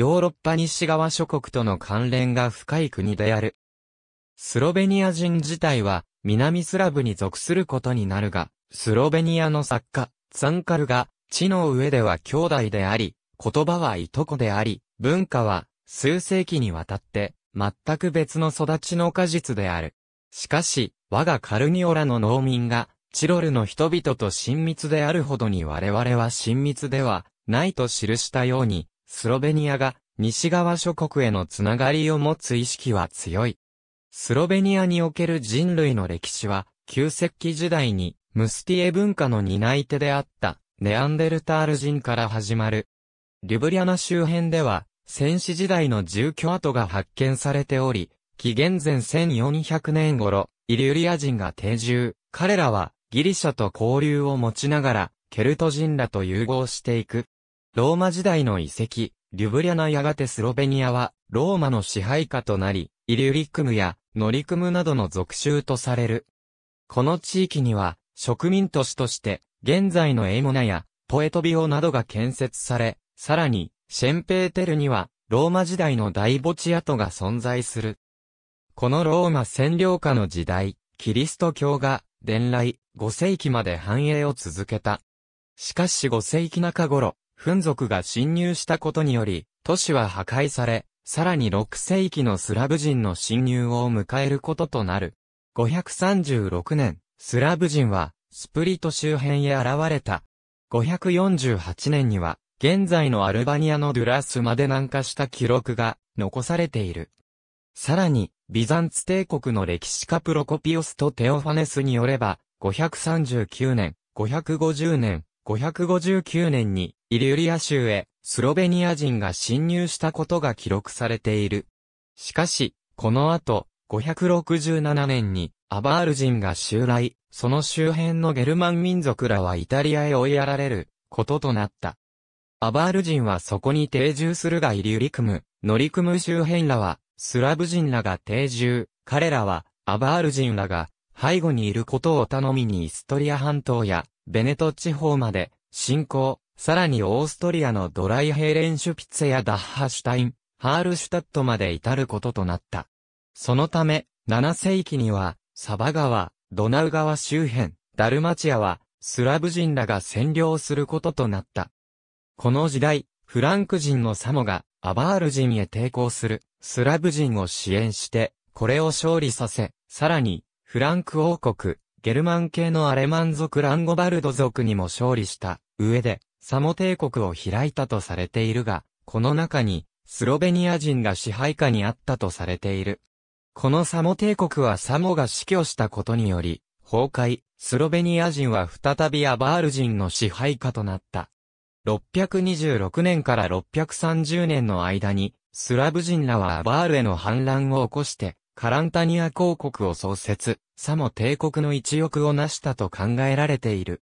ヨーロッパ西側諸国との関連が深い国である。スロベニア人自体は南スラブに属することになるが、スロベニアの作家、ザンカルが、地の上では兄弟であり、言葉はいとこであり、文化は数世紀にわたって全く別の育ちの果実である。しかし、我がカルニオラの農民が、チロルの人々と親密であるほどに我々は親密では、ないと記したように、スロベニアが西側諸国へのつながりを持つ意識は強い。スロベニアにおける人類の歴史は、旧石器時代にムスティエ文化の担い手であったネアンデルタール人から始まる。リュブリアナ周辺では、戦死時代の住居跡が発見されており、紀元前1400年頃、イリュリア人が定住。彼らはギリシャと交流を持ちながら、ケルト人らと融合していく。ローマ時代の遺跡、リュブリャナやがてスロベニアは、ローマの支配下となり、イリュリックムやノリクムなどの属州とされる。この地域には、植民都市として、現在のエモナや、ポエトビオなどが建設され、さらに、シェンペーテルには、ローマ時代の大墓地跡が存在する。このローマ占領下の時代、キリスト教が、伝来、5世紀まで繁栄を続けた。しかし5世紀中頃、フン族が侵入したことにより、都市は破壊され、さらに6世紀のスラブ人の侵入を迎えることとなる。536年、スラブ人は、スプリト周辺へ現れた。548年には、現在のアルバニアのドゥラスまで南下した記録が残されている。さらに、ビザンツ帝国の歴史家プロコピオスとテオファネスによれば、539年、550年、559年にイリュリア州へスロベニア人が侵入したことが記録されている。しかし、この後、567年にアバール人が襲来、その周辺のゲルマン民族らはイタリアへ追いやられることとなった。アバール人はそこに定住するがイリュリクム、ノリクム周辺らは、スラブ人らが定住、彼らは、アバール人らが、背後にいることを頼みにイストリア半島や、ベネト地方まで侵攻、さらにオーストリアのドライヘーレンシュピッツェやダッハシュタイン、ハールシュタットまで至ることとなった。そのため、7世紀には、サバ川、ドナウ川周辺、ダルマチアは、スラブ人らが占領することとなった。この時代、フランク人のサモが、アバール人へ抵抗する、スラブ人を支援して、これを勝利させ、さらに、フランク王国、ゲルマン系のアレマン族ランゴバルド族にも勝利した上で、サモ帝国を開いたとされているが、この中に、スロベニア人が支配下にあったとされている。このサモ帝国はサモが死去したことにより、崩壊、スロベニア人は再びアバール人の支配下となった。626年から630年の間に、スラブ人らはアバールへの反乱を起こして、カランタニア公国を創設、さも帝国の一翼を成したと考えられている。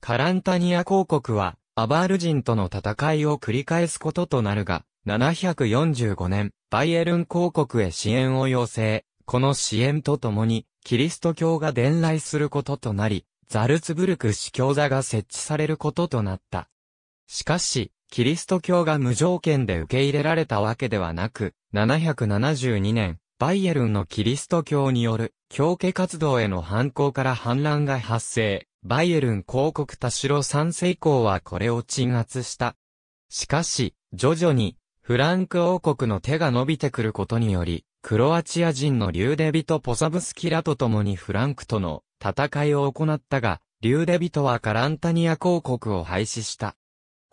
カランタニア公国は、アバール人との戦いを繰り返すこととなるが、745年、バイエルン公国へ支援を要請。この支援とともに、キリスト教が伝来することとなり、ザルツブルク司教座が設置されることとなった。しかし、キリスト教が無条件で受け入れられたわけではなく、772年、バイエルンのキリスト教による、教家活動への反抗から反乱が発生、バイエルン広告田代三世以降はこれを鎮圧した。しかし、徐々に、フランク王国の手が伸びてくることにより、クロアチア人のリューデビト・ポサブスキラと共にフランクとの戦いを行ったが、リューデビトはカランタニア公国を廃止した。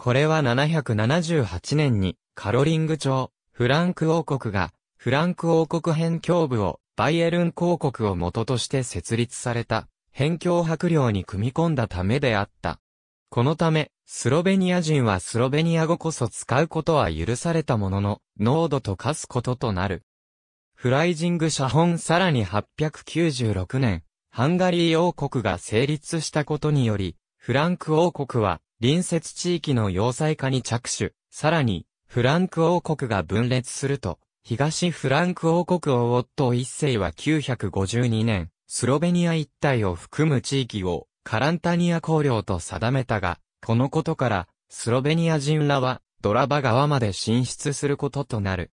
これは778年にカロリング朝、フランク王国が、フランク王国辺境部をバイエルン公国を元として設立された、辺境白領に組み込んだためであった。このため、スロベニア人はスロベニア語こそ使うことは許されたものの、濃度と化すこととなる。フライジング写本さらに896年、ハンガリー王国が成立したことにより、フランク王国は隣接地域の要塞化に着手、さらに、フランク王国が分裂すると、東フランク王国王夫ッ一世は952年、スロベニア一帯を含む地域をカランタニア公領と定めたが、このことから、スロベニア人らはドラバ川まで進出することとなる。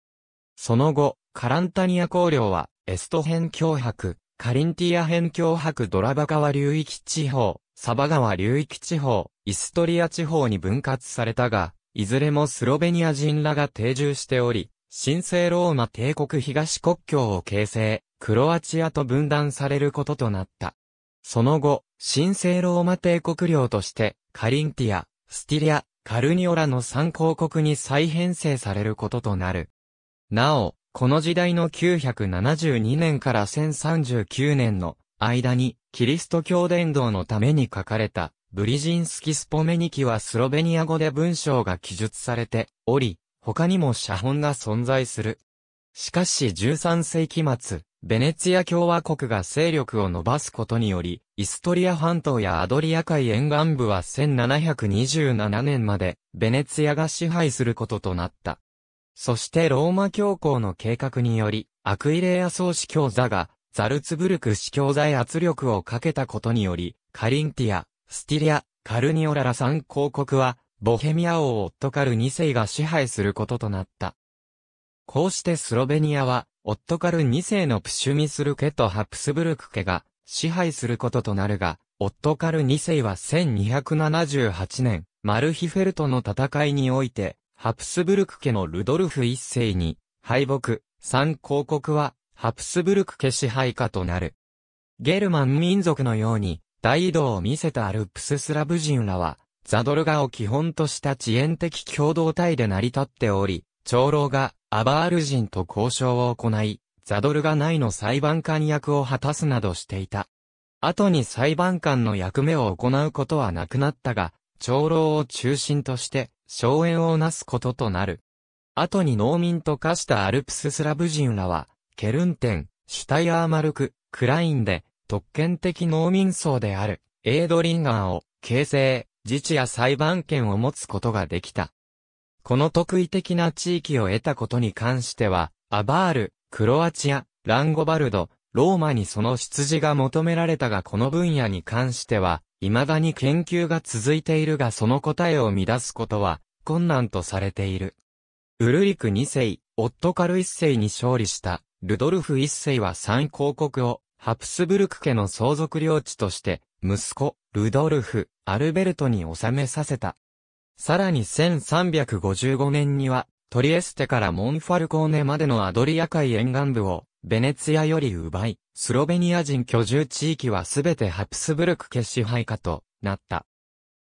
その後、カランタニア公領はエスト辺境迫、カリンティア辺境伯ドラバ川流域地方、サバ川流域地方、イストリア地方に分割されたが、いずれもスロベニア人らが定住しており、神聖ローマ帝国東国境を形成、クロアチアと分断されることとなった。その後、神聖ローマ帝国領として、カリンティア、スティリア、カルニオラの三公国に再編成されることとなる。なお、この時代の972年から1039年の間に、キリスト教伝道のために書かれたブリジンスキ・スポメニキはスロベニア語で文章が記述されており、他にも写本が存在する。しかし13世紀末、ベネツィア共和国が勢力を伸ばすことにより、イストリア半島やアドリア海沿岸部は1727年まで、ベネツィアが支配することとなった。そしてローマ教皇の計画により、アクイレア総司教座が、ザルツブルク司教座へ圧力をかけたことにより、カリンティア、スティリア、カルニオララ3公国は、ボヘミア王オットカル2世が支配することとなった。こうしてスロベニアは、オットカル2世のプシュミスル家とハプスブルク家が支配することとなるが、オットカル2世は1278年、マルヒフェルトの戦いにおいて、ハプスブルク家のルドルフ1世に、敗北、三公国は、ハプスブルク家支配下となる。ゲルマン民族のように、大移動を見せたアルプススラブ人らは、ザドルガを基本とした遅延的共同体で成り立っており、長老がアバール人と交渉を行い、ザドルガ内の裁判官役を果たすなどしていた。後に裁判官の役目を行うことはなくなったが、長老を中心として、荘園をなすこととなる。後に農民と化したアルプススラブ人らは、ケルンテン、シュタイアーマルク、クラインで、特権的農民層である、エイドリンガーを、形成、自治や裁判権を持つことができた。この特異的な地域を得たことに関しては、アバール、クロアチア、ランゴバルド、ローマにその出自が求められたがこの分野に関しては、未だに研究が続いているがその答えを乱すことは、困難とされている。ウルリク2世、オットカル1世に勝利した、ルドルフ1世は3広告を、ハプスブルク家の相続領地として、息子、ルドルフ、アルベルトに収めさせた。さらに1355年には、トリエステからモンファルコーネまでのアドリア海沿岸部を、ベネツィアより奪い、スロベニア人居住地域はすべてハプスブルク家支配下となった。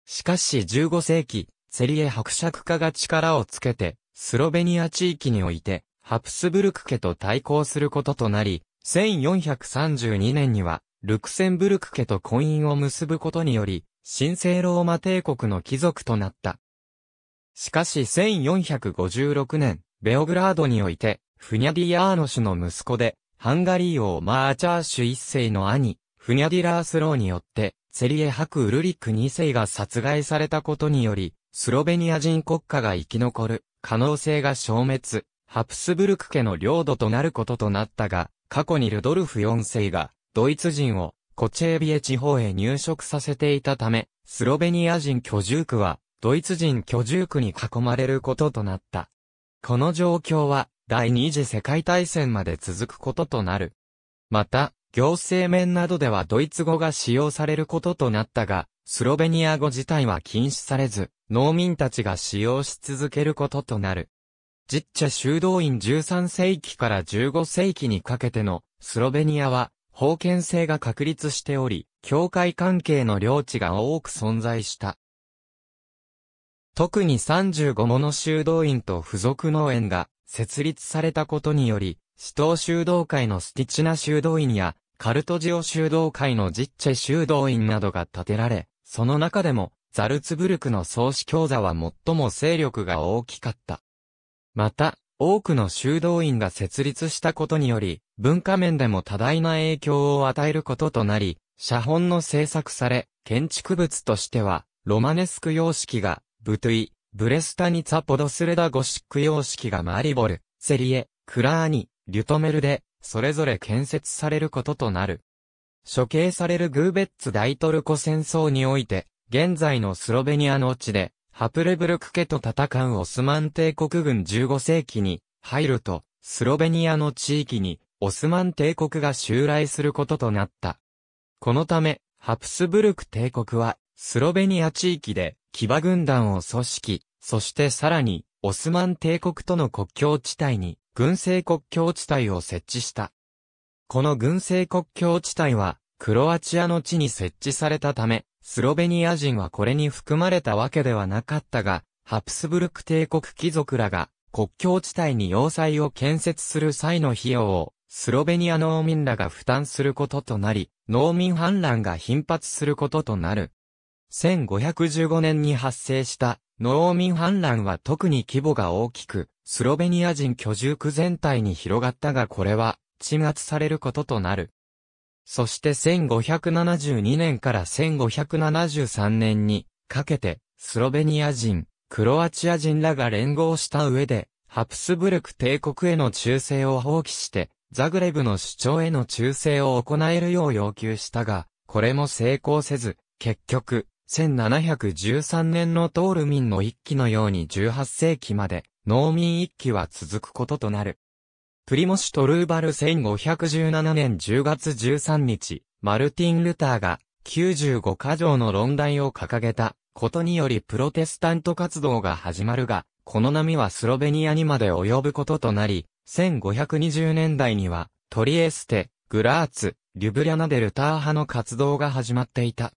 しかし15世紀、セリエ伯爵家が力をつけて、スロベニア地域において、ハプスブルク家と対抗することとなり、1432年には、ルクセンブルク家と婚姻を結ぶことにより、神聖ローマ帝国の貴族となった。しかし1456年、ベオグラードにおいて、フニャディアーノ氏の息子で、ハンガリー王マーチャーシュ一世の兄、フニャディラースローによって、セリエハク・ウルリック二世が殺害されたことにより、スロベニア人国家が生き残る、可能性が消滅、ハプスブルク家の領土となることとなったが、過去にルドルフ4世が、ドイツ人を、コチェービエ地方へ入植させていたため、スロベニア人居住区は、ドイツ人居住区に囲まれることとなった。この状況は、第二次世界大戦まで続くこととなる。また、行政面などではドイツ語が使用されることとなったが、スロベニア語自体は禁止されず、農民たちが使用し続けることとなる。ジッチャ修道院13世紀から15世紀にかけてのスロベニアは封建制が確立しており、教会関係の領地が多く存在した。特に35もの修道院と付属農園が設立されたことにより、死闘修道会のスティチナ修道院や、カルトジオ修道会のジッチェ修道院などが建てられ、その中でも、ザルツブルクの創始教座は最も勢力が大きかった。また、多くの修道院が設立したことにより、文化面でも多大な影響を与えることとなり、写本の制作され、建築物としては、ロマネスク様式が、ブトゥイ、ブレスタニツァポドスレダゴシック様式がマリボル、セリエ、クラーニ、リュトメルで、それぞれ建設されることとなる。処刑されるグーベッツ大トルコ戦争において、現在のスロベニアの地で、ハプレブルク家と戦うオスマン帝国軍15世紀に入ると、スロベニアの地域にオスマン帝国が襲来することとなった。このため、ハプスブルク帝国は、スロベニア地域で騎馬軍団を組織、そしてさらに、オスマン帝国との国境地帯に、軍政国境地帯を設置した。この軍政国境地帯は、クロアチアの地に設置されたため、スロベニア人はこれに含まれたわけではなかったが、ハプスブルク帝国貴族らが国境地帯に要塞を建設する際の費用をスロベニア農民らが負担することとなり、農民反乱が頻発することとなる。1515年に発生した農民反乱は特に規模が大きく、スロベニア人居住区全体に広がったがこれは、鎮圧されることとなる。そして1572年から1573年にかけて、スロベニア人、クロアチア人らが連合した上で、ハプスブルク帝国への忠誠を放棄して、ザグレブの主張への忠誠を行えるよう要求したが、これも成功せず、結局、1713年のトールミンの一揆のように18世紀まで、農民一揆は続くこととなる。プリモシュ・トルーバル1517年10月13日、マルティン・ルターが95箇条の論題を掲げたことによりプロテスタント活動が始まるが、この波はスロベニアにまで及ぶこととなり、1520年代にはトリエステ、グラーツ、リュブリャナデルター派の活動が始まっていた。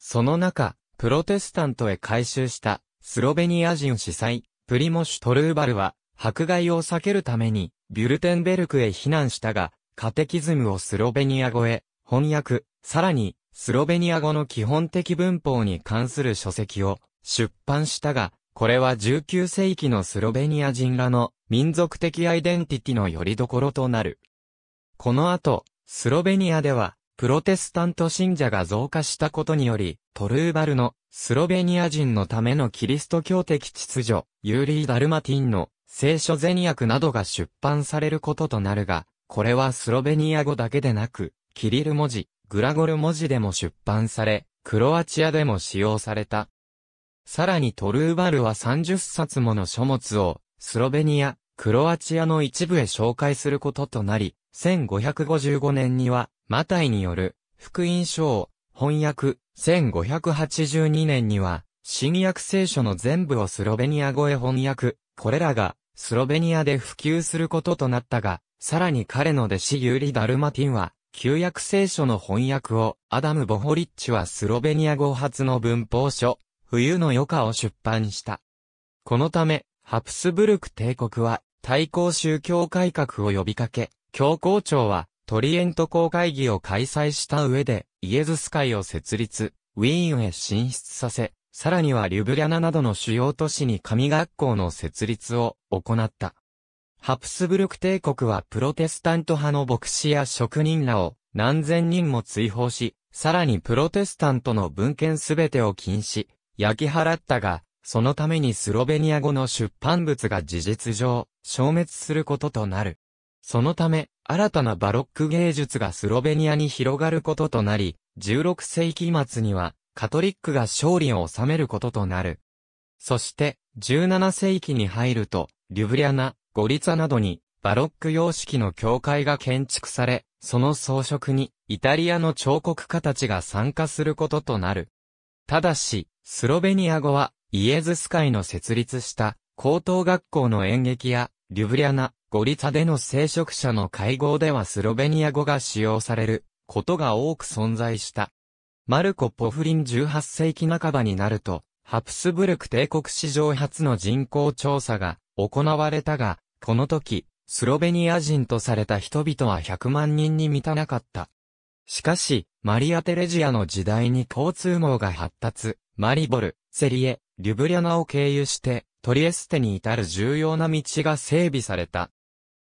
その中、プロテスタントへ改収したスロベニア人司祭、プリモシュ・トルーバルは、迫害を避けるために、ビュルテンベルクへ避難したが、カテキズムをスロベニア語へ翻訳、さらに、スロベニア語の基本的文法に関する書籍を出版したが、これは19世紀のスロベニア人らの民族的アイデンティティの拠り所となる。この後、スロベニアでは、プロテスタント信者が増加したことにより、トルーバルのスロベニア人のためのキリスト教的秩序、ユーリー・ダルマティンの聖書ア訳などが出版されることとなるが、これはスロベニア語だけでなく、キリル文字、グラゴル文字でも出版され、クロアチアでも使用された。さらにトルーバルは30冊もの書物を、スロベニア、クロアチアの一部へ紹介することとなり、1555年には、マタイによる、福音書を、翻訳、1582年には、新約聖書の全部をスロベニア語へ翻訳、これらが、スロベニアで普及することとなったが、さらに彼の弟子ユーリ・ダルマティンは、旧約聖書の翻訳を、アダム・ボホリッチはスロベニア語発の文法書、冬の余暇を出版した。このため、ハプスブルク帝国は、対抗宗教改革を呼びかけ、教皇庁は、トリエント公会議を開催した上で、イエズス会を設立、ウィーンへ進出させ、さらにはリュブリャナなどの主要都市に神学校の設立を行った。ハプスブルク帝国はプロテスタント派の牧師や職人らを何千人も追放し、さらにプロテスタントの文献すべてを禁止、焼き払ったが、そのためにスロベニア語の出版物が事実上、消滅することとなる。そのため、新たなバロック芸術がスロベニアに広がることとなり、16世紀末には、カトリックが勝利を収めることとなる。そして、17世紀に入ると、リュブリャナ、ゴリツァなどに、バロック様式の教会が建築され、その装飾に、イタリアの彫刻家たちが参加することとなる。ただし、スロベニア語は、イエズス会の設立した、高等学校の演劇や、リュブリャナ、ゴリツァでの聖職者の会合ではスロベニア語が使用されることが多く存在した。マルコ・ポフリン18世紀半ばになると、ハプスブルク帝国史上初の人口調査が行われたが、この時、スロベニア人とされた人々は100万人に満たなかった。しかし、マリア・テレジアの時代に交通網が発達、マリボル、セリエ、リュブリャナを経由して、トリエステに至る重要な道が整備された。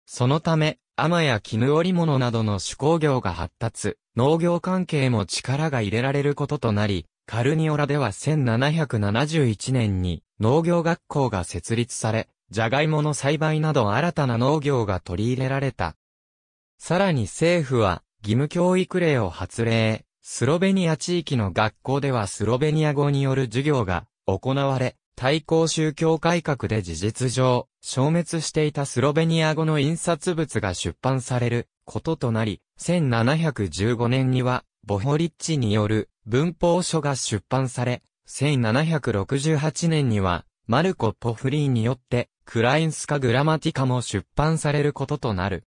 そのため、天や絹織物などの手工業が発達、農業関係も力が入れられることとなり、カルニオラでは1771年に農業学校が設立され、ジャガイモの栽培など新たな農業が取り入れられた。さらに政府は義務教育令を発令、スロベニア地域の学校ではスロベニア語による授業が行われ、対抗宗教改革で事実上、消滅していたスロベニア語の印刷物が出版されることとなり、1715年には、ボホリッチによる文法書が出版され、1768年には、マルコ・ポフリーによって、クラインスカ・グラマティカも出版されることとなる。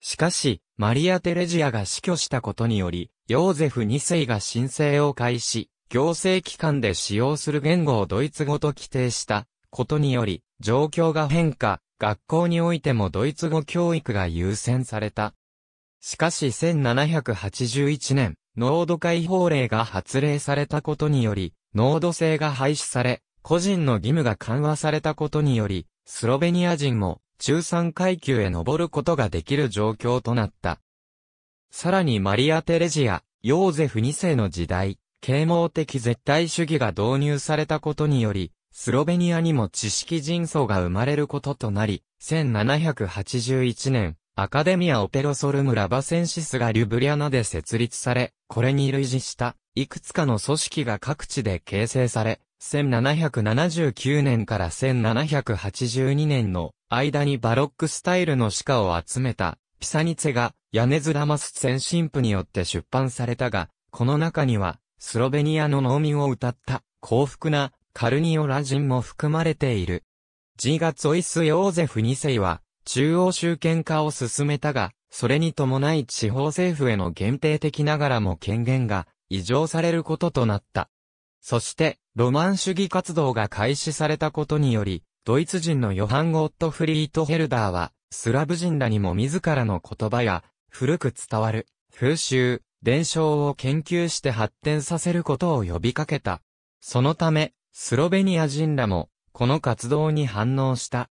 しかし、マリア・テレジアが死去したことにより、ヨーゼフ2世が申請を開始、行政機関で使用する言語をドイツ語と規定したことにより、状況が変化、学校においてもドイツ語教育が優先された。しかし1781年、濃度解放令が発令されたことにより、濃度制が廃止され、個人の義務が緩和されたことにより、スロベニア人も中産階級へ上ることができる状況となった。さらにマリア・テレジア、ヨーゼフ2世の時代、啓蒙的絶対主義が導入されたことにより、スロベニアにも知識人層が生まれることとなり、1781年、アカデミア・オペロソルム・ラバセンシスがリュブリアナで設立され、これに類似した、いくつかの組織が各地で形成され、1779年から1782年の間にバロックスタイルの歯科を集めた、ピサニツェが、ヤネズ・ラマス先進父によって出版されたが、この中には、スロベニアの農民を歌った幸福なカルニオラ人も含まれている。ジーガツオイス・ヨーゼフ2世は中央集権化を進めたが、それに伴い地方政府への限定的ながらも権限が異常されることとなった。そして、ロマン主義活動が開始されたことにより、ドイツ人のヨハン・ゴットフリート・ヘルダーは、スラブ人らにも自らの言葉や、古く伝わる、風習、伝承を研究して発展させることを呼びかけた。そのため、スロベニア人らも、この活動に反応した。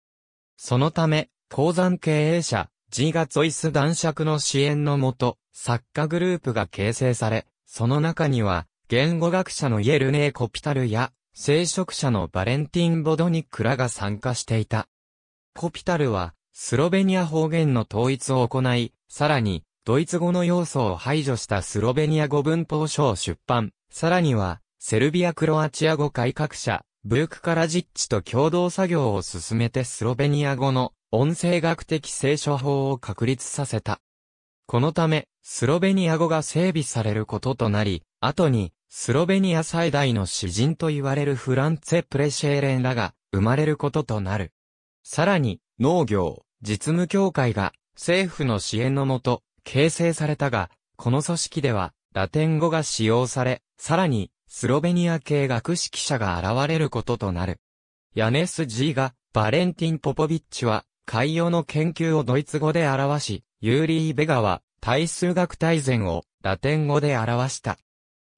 そのため、鉱山経営者、ジーガツォイス男爵の支援のもと、作家グループが形成され、その中には、言語学者のイエルネー・コピタルや、聖職者のバレンティン・ボドニックらが参加していた。コピタルは、スロベニア方言の統一を行い、さらに、ドイツ語の要素を排除したスロベニア語文法書を出版、さらには、セルビア・クロアチア語改革者、ブーク・カラジッチと共同作業を進めてスロベニア語の音声学的聖書法を確立させた。このため、スロベニア語が整備されることとなり、後に、スロベニア最大の詩人と言われるフランツェ・プレシェーレンらが生まれることとなる。さらに、農業、実務協会が政府の支援のもと、形成されたが、この組織では、ラテン語が使用され、さらに、スロベニア系学識者が現れることとなる。ヤネス・ジーが、バレンティン・ポポビッチは、海洋の研究をドイツ語で表し、ユーリー・ベガは、対数学大全を、ラテン語で表した。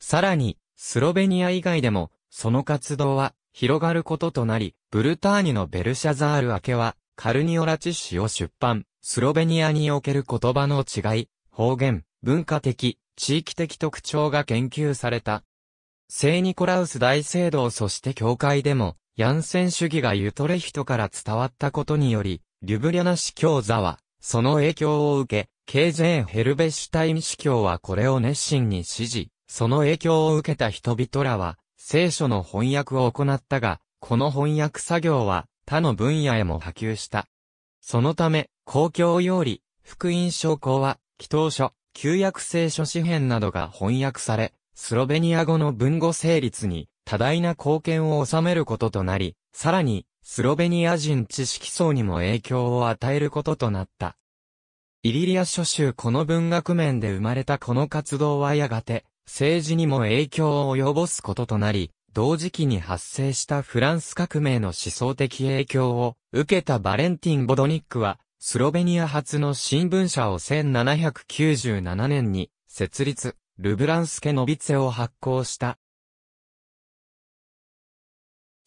さらに、スロベニア以外でも、その活動は、広がることとなり、ブルターニュのベルシャザール明けは、カルニオラチ誌を出版。スロベニアにおける言葉の違い、方言、文化的、地域的特徴が研究された。聖ニコラウス大聖堂そして教会でも、ヤンセン主義がユトレヒトから伝わったことにより、リュブリャナ司教座は、その影響を受け、KJ ヘルベシュタイン司教はこれを熱心に支持、その影響を受けた人々らは、聖書の翻訳を行ったが、この翻訳作業は他の分野へも波及した。そのため、公共用理、福音書拠は、祈祷書、旧約聖書詩編などが翻訳され、スロベニア語の文語成立に多大な貢献を収めることとなり、さらに、スロベニア人知識層にも影響を与えることとなった。イリリア諸州この文学面で生まれたこの活動はやがて、政治にも影響を及ぼすこととなり、同時期に発生したフランス革命の思想的影響を受けたバレンティン・ボドニックは、スロベニア初の新聞社を1797年に設立、ルブランスケノビツェを発行した。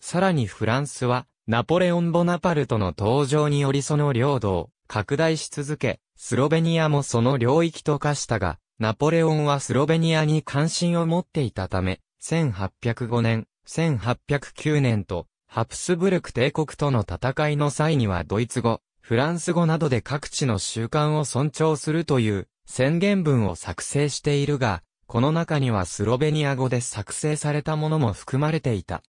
さらにフランスは、ナポレオン・ボナパルトの登場によりその領土を拡大し続け、スロベニアもその領域と化したが、ナポレオンはスロベニアに関心を持っていたため、1805年、1809年と、ハプスブルク帝国との戦いの際にはドイツ語、フランス語などで各地の習慣を尊重するという宣言文を作成しているが、この中にはスロベニア語で作成されたものも含まれていた。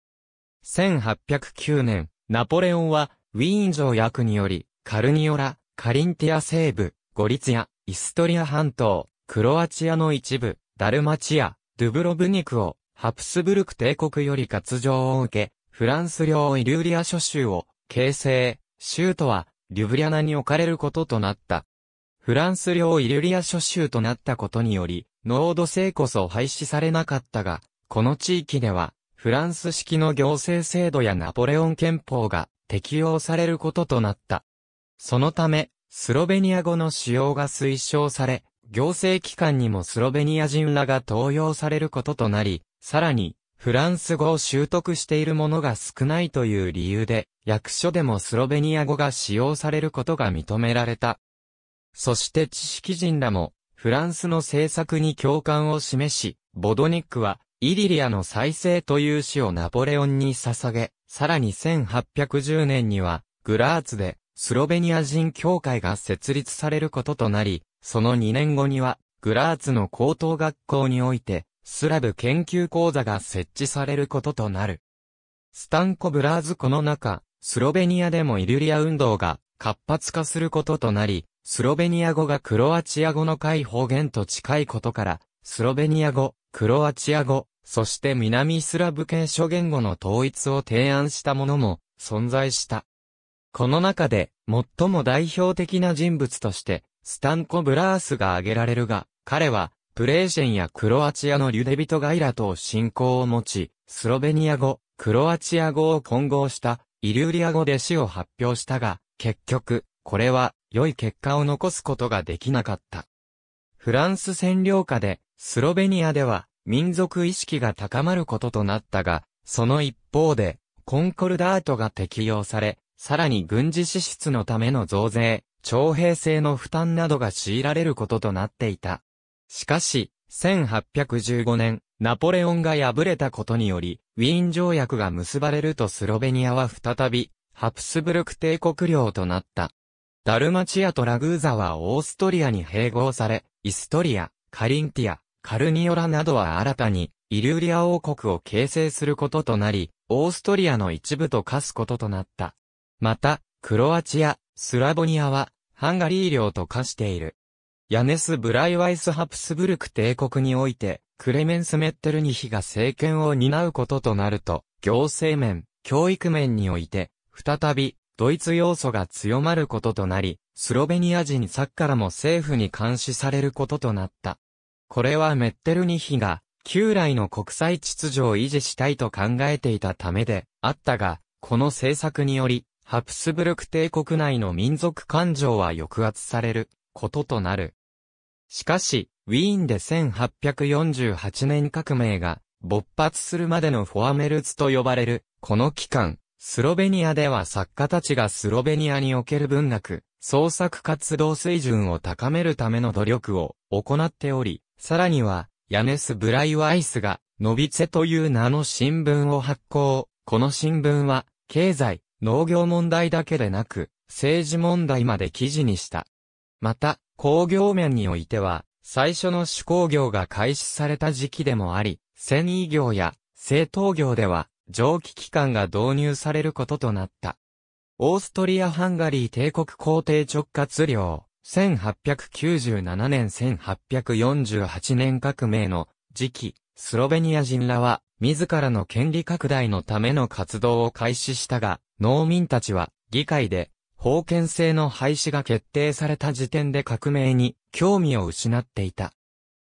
1809年、ナポレオンは、ウィーン条約により、カルニオラ、カリンティア西部、ゴリツヤ、イストリア半島、クロアチアの一部、ダルマチア、ドゥブロブニクを、ハプスブルク帝国より割譲を受け、フランス領イリューリア諸州を、形成、州とは、リュブリャナに置かれることとなった。フランス領イリュリア諸州となったことにより、濃度制こそ廃止されなかったが、この地域では、フランス式の行政制度やナポレオン憲法が適用されることとなった。そのため、スロベニア語の使用が推奨され、行政機関にもスロベニア人らが登用されることとなり、さらに、フランス語を習得している者が少ないという理由で、役所でもスロベニア語が使用されることが認められた。そして知識人らも、フランスの政策に共感を示し、ボドニックは、イリリアの再生という詩をナポレオンに捧げ、さらに1810年には、グラーツで、スロベニア人協会が設立されることとなり、その2年後には、グラーツの高等学校において、スラブ研究講座が設置されることとなる。スタンコブラーズこの中、スロベニアでもイリュリア運動が活発化することとなり、スロベニア語がクロアチア語の解方言と近いことから、スロベニア語、クロアチア語、そして南スラブ系諸言語の統一を提案したものも存在した。この中で最も代表的な人物として、スタンコ・ブラースが挙げられるが、彼はプレーシェンやクロアチアのリュデビトガイラと信仰を持ち、スロベニア語、クロアチア語を混合したイリューリア語で死を発表したが、結局、これは良い結果を残すことができなかった。フランス占領下で、スロベニアでは民族意識が高まることとなったが、その一方で、コンコルダートが適用され、さらに軍事支出のための増税、徴兵制の負担などが強いられることとなっていた。しかし、1815年、ナポレオンが敗れたことにより、ウィーン条約が結ばれるとスロベニアは再び、ハプスブルク帝国領となった。ダルマチアとラグーザはオーストリアに併合され、イストリア、カリンティア、カルニオラなどは新たに、イリューリア王国を形成することとなり、オーストリアの一部と化すこととなった。また、クロアチア、スラボニアは、ハンガリー領と化している。ヤネス・ブライワイス・ハプスブルク帝国において、クレメンス・メッテルニヒが政権を担うこととなると、行政面、教育面において、再び、ドイツ要素が強まることとなり、スロベニア人サッからも政府に監視されることとなった。これはメッテルニヒが、旧来の国際秩序を維持したいと考えていたためで、あったが、この政策により、ハプスブルク帝国内の民族感情は抑圧される、こととなる。しかし、ウィーンで1848年革命が勃発するまでのフォアメルツと呼ばれる、この期間、スロベニアでは作家たちがスロベニアにおける文学、創作活動水準を高めるための努力を行っており、さらには、ヤネス・ブライワイスが、ノビツェという名の新聞を発行。この新聞は、経済、農業問題だけでなく、政治問題まで記事にした。また、工業面においては、最初の手工業が開始された時期でもあり、繊維業や製陶業では、蒸気機関が導入されることとなった。オーストリア・ハンガリー帝国皇帝直轄領、1897年1848年革命の時期、スロベニア人らは、自らの権利拡大のための活動を開始したが、農民たちは、議会で、封建制の廃止が決定された時点で革命に興味を失っていた。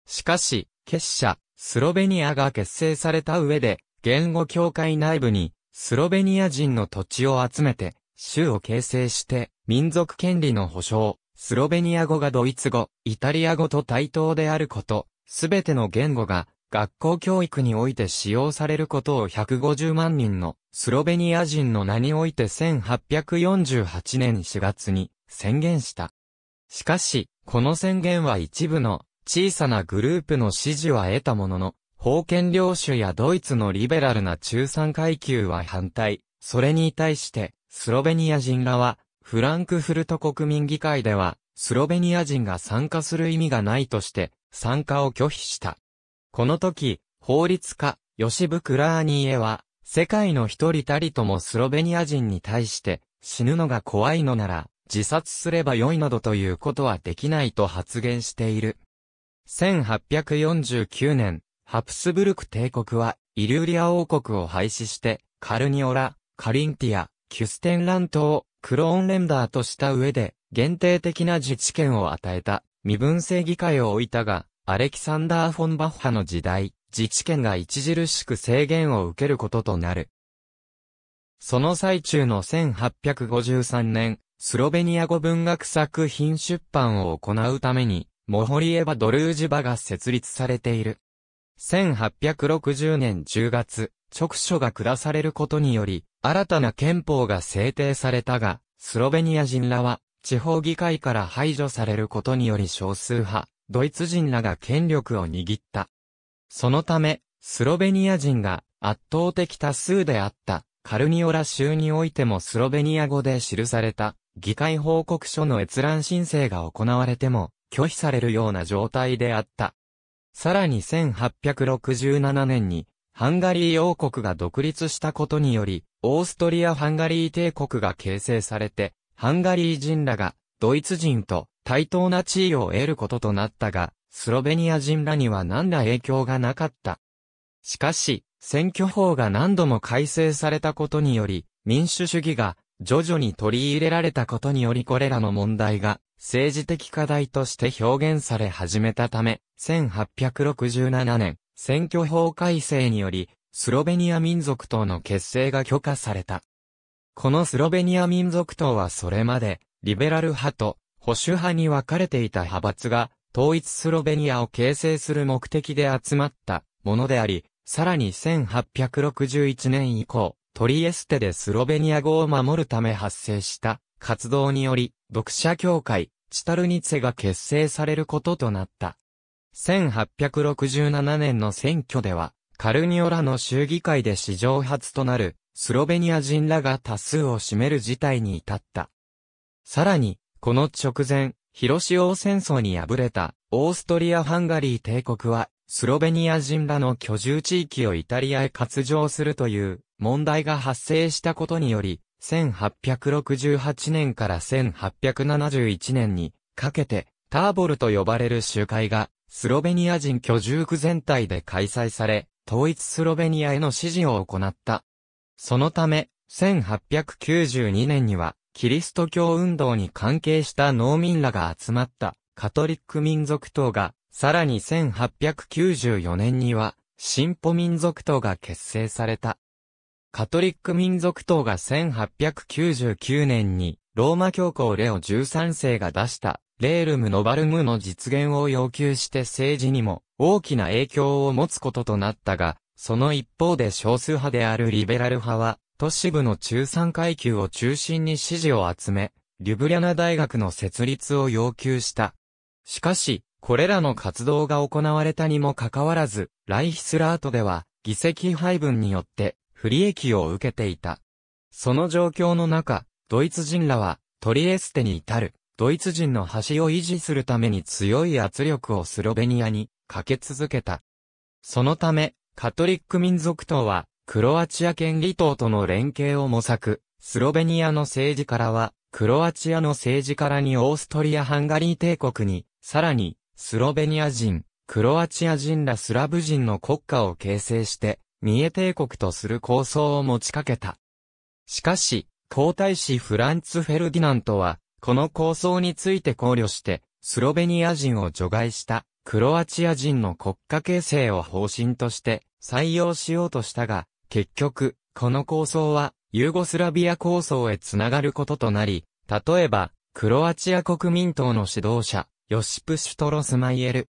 しかし、結社、スロベニアが結成された上で、言語協会内部に、スロベニア人の土地を集めて、州を形成して、民族権利の保障、スロベニア語がドイツ語、イタリア語と対等であること、すべての言語が、学校教育において使用されることを150万人のスロベニア人の名において1848年4月に宣言した。しかし、この宣言は一部の小さなグループの支持は得たものの、封建領主やドイツのリベラルな中産階級は反対、それに対して、スロベニア人らは、フランクフルト国民議会では、スロベニア人が参加する意味がないとして、参加を拒否した。この時、法律家、ヨシブ・クラーニエは、世界の一人たりともスロベニア人に対して死ぬのが怖いのなら自殺すれば良いなどということはできないと発言している。1849年、ハプスブルク帝国はイリューリア王国を廃止してカルニオラ、カリンティア、キュステンラントをクローンレンダーとした上で限定的な自治権を与えた身分制議会を置いたが、アレキサンダー・フォン・バッハの時代、自治権が著しく制限を受けることとなる。その最中の1853年、スロベニア語文学作品出版を行うために、モホリエバ・ドルージバが設立されている。1860年10月、直書が下されることにより、新たな憲法が制定されたが、スロベニア人らは、地方議会から排除されることにより少数派、ドイツ人らが権力を握った。そのため、スロベニア人が圧倒的多数であったカルニオラ州においてもスロベニア語で記された議会報告書の閲覧申請が行われても拒否されるような状態であった。さらに1867年にハンガリー王国が独立したことにより、オーストリア・ハンガリー帝国が形成されて、ハンガリー人らがドイツ人と対等な地位を得ることとなったが、スロベニア人らには何ら影響がなかった。しかし、選挙法が何度も改正されたことにより、民主主義が徐々に取り入れられたことによりこれらの問題が政治的課題として表現され始めたため、1867年、選挙法改正により、スロベニア民族党の結成が許可された。このスロベニア民族党はそれまで、リベラル派と保守派に分かれていた派閥が、統一スロベニアを形成する目的で集まったものであり、さらに1861年以降、トリエステでスロベニア語を守るため発生した活動により、読者協会、チタルニツェが結成されることとなった。1867年の選挙では、カルニオラの州議会で史上初となる、スロベニア人らが多数を占める事態に至った。さらに、この直前、広潮戦争に敗れたオーストリア・ハンガリー帝国はスロベニア人らの居住地域をイタリアへ割譲するという問題が発生したことにより、1868年から1871年にかけてターボルと呼ばれる集会がスロベニア人居住区全体で開催され、統一スロベニアへの支持を行った。そのため、1892年にはキリスト教運動に関係した農民らが集まったカトリック民族党が、さらに1894年には、進歩民族党が結成された。カトリック民族党が1899年に、ローマ教皇レオ13世が出した、レールム・ノバルムの実現を要求して政治にも大きな影響を持つこととなったが、その一方で少数派であるリベラル派は、都市部の中産階級を中心に支持を集め、リュブリャナ大学の設立を要求した。しかし、これらの活動が行われたにもかかわらず、ライヒスラートでは、議席配分によって、不利益を受けていた。その状況の中、ドイツ人らは、トリエステに至る、ドイツ人の橋を維持するために強い圧力をスロベニアにかけ続けた。そのため、カトリック民族党は、クロアチア県利党との連携を模索、スロベニアの政治からは、クロアチアの政治からにオーストリア・ハンガリー帝国に、さらに、スロベニア人、クロアチア人らスラブ人の国家を形成して、三重帝国とする構想を持ちかけた。しかし、皇太子フランツ・フェルディナントは、この構想について考慮して、スロベニア人を除外した、クロアチア人の国家形成を方針として、採用しようとしたが、結局、この構想は、ユーゴスラビア構想へつながることとなり、例えば、クロアチア国民党の指導者、ヨシプ・シュトロスマイエル。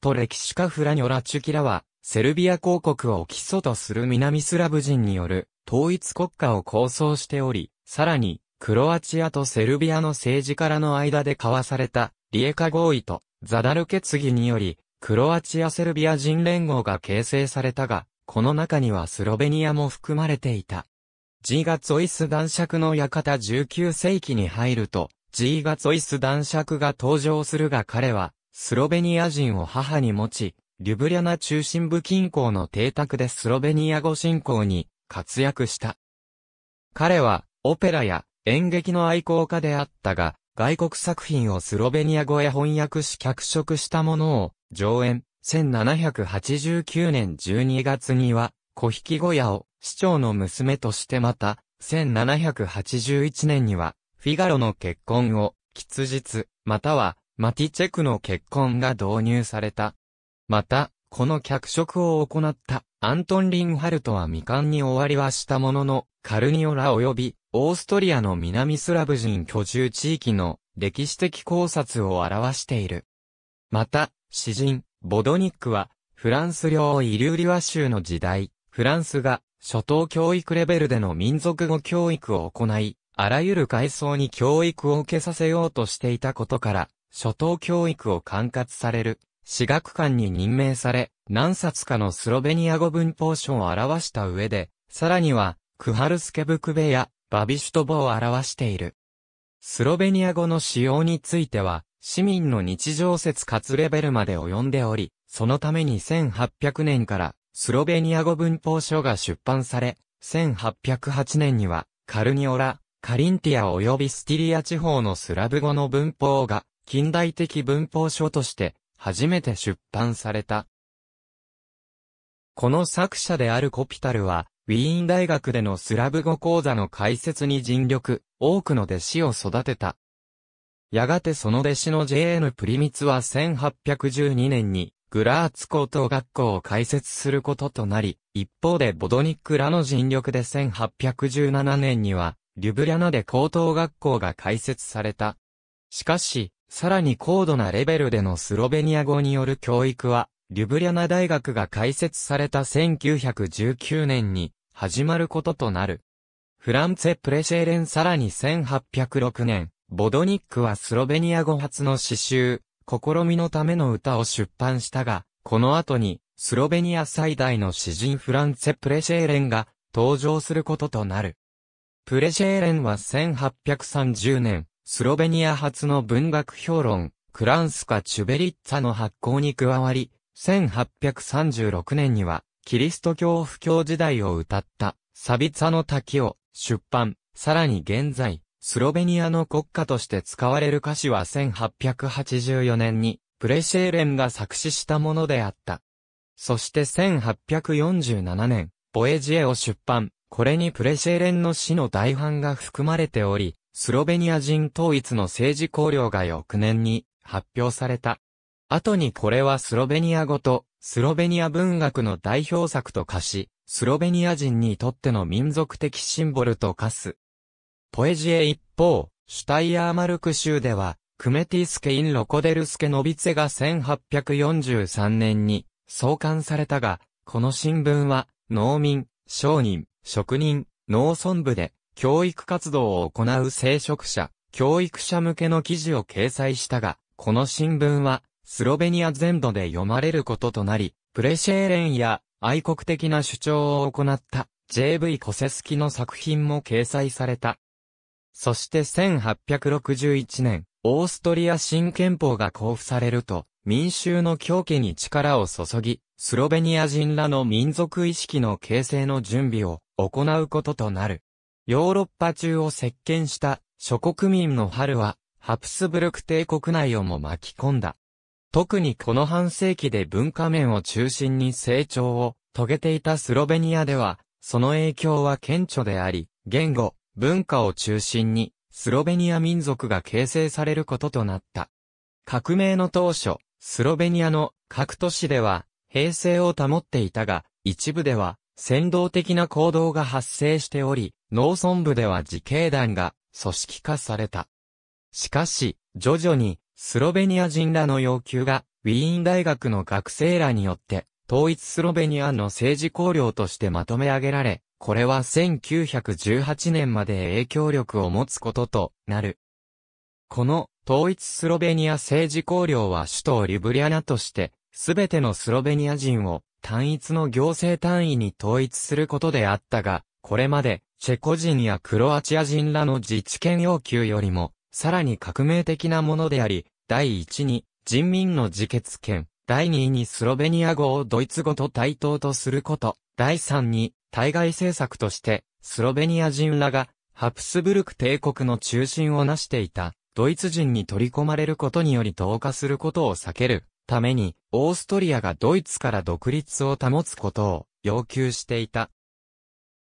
と歴史家フラニョラチュキラは、セルビア公国を基礎とする南スラブ人による統一国家を構想しており、さらに、クロアチアとセルビアの政治からの間で交わされた、リエカ合意とザダル決議により、クロアチア・セルビア人連合が形成されたが、この中にはスロベニアも含まれていた。G がツォイス男爵の館19世紀に入ると、G がツォイス男爵が登場するが彼は、スロベニア人を母に持ち、リュブリャナ中心部近郊の邸宅でスロベニア語信仰に活躍した。彼は、オペラや演劇の愛好家であったが、外国作品をスロベニア語へ翻訳し脚色したものを上演、1789年12月には、小引小屋を市長の娘としてまた、1781年には、フィガロの結婚を、吉日、または、マティチェクの結婚が導入された。また、この脚色を行ったアントン・リンハルトは未完に終わりはしたものの、カルニオラ及びオーストリアの南スラブ人居住地域の歴史的考察を表している。また、詩人、ボドニックは、フランス領イリューリワ州の時代、フランスが初等教育レベルでの民族語教育を行い、あらゆる階層に教育を受けさせようとしていたことから、初等教育を管轄される、私学官に任命され、何冊かのスロベニア語文法書を表した上で、さらには、クハルスケブクベやバビシュトボを表している。スロベニア語の使用については、市民の日常説かつレベルまで及んでおり、そのために1800年からスロベニア語文法書が出版され、1808年にはカルニオラ、カリンティア及びスティリア地方のスラブ語の文法が近代的文法書として初めて出版された。この作者であるコピタルは、ウィーン大学でのスラブ語講座の解説に尽力、多くの弟子を育てた。やがてその弟子の JN プリミツは1812年にグラーツ高等学校を開設することとなり、一方でボドニックらの尽力で1817年には、リュブリャナで高等学校が開設された。しかし、さらに高度なレベルでのスロベニア語による教育は、リュブリャナ大学が開設された1919年に始まることとなる。フランツェ・プレシェーレンさらに1806年、ボドニックはスロベニア語発の詩集、試みのための歌を出版したが、この後に、スロベニア最大の詩人フランツェ・プレシェーレンが登場することとなる。プレシェーレンは1830年、スロベニア初の文学評論、クランスカ・チュベリッツァの発行に加わり、1836年には、キリスト教布教時代を歌った、サビツァの滝を出版、さらに現在、スロベニアの国歌として使われる歌詞は1884年にプレシェーレンが作詞したものであった。そして1847年、ボエジエを出版。これにプレシェーレンの死の大半が含まれており、スロベニア人統一の政治綱領が翌年に発表された。後にこれはスロベニア語とスロベニア文学の代表作と化し、スロベニア人にとっての民族的シンボルと化す。ポエジエ一方、シュタイヤーマルク州では、クメティスケ・イン・ロコデルスケ・ノビツェが1843年に創刊されたが、この新聞は、農民、商人、職人、農村部で、教育活動を行う聖職者、教育者向けの記事を掲載したが、この新聞は、スロベニア全土で読まれることとなり、プレシェーレンや愛国的な主張を行った J.V. コセスキの作品も掲載された。そして1861年、オーストリア新憲法が交付されると、民衆の狂気に力を注ぎ、スロベニア人らの民族意識の形成の準備を行うこととなる。ヨーロッパ中を席巻した諸国民の春は、ハプスブルク帝国内をも巻き込んだ。特にこの半世紀で文化面を中心に成長を遂げていたスロベニアでは、その影響は顕著であり、言語、文化を中心に、スロベニア民族が形成されることとなった。革命の当初、スロベニアの各都市では平静を保っていたが、一部では先導的な行動が発生しており、農村部では自警団が組織化された。しかし、徐々にスロベニア人らの要求がウィーン大学の学生らによって統一スロベニアの政治綱領としてまとめ上げられ、これは1918年まで影響力を持つこととなる。この統一スロベニア政治綱領は首都リブリアナとして、すべてのスロベニア人を単一の行政単位に統一することであったが、これまでチェコ人やクロアチア人らの自治権要求よりも、さらに革命的なものであり、第一に人民の自決権、第2位にスロベニア語をドイツ語と対等とすること、第3に、対外政策として、スロベニア人らが、ハプスブルク帝国の中心を成していた、ドイツ人に取り込まれることにより投下することを避けるために、オーストリアがドイツから独立を保つことを要求していた。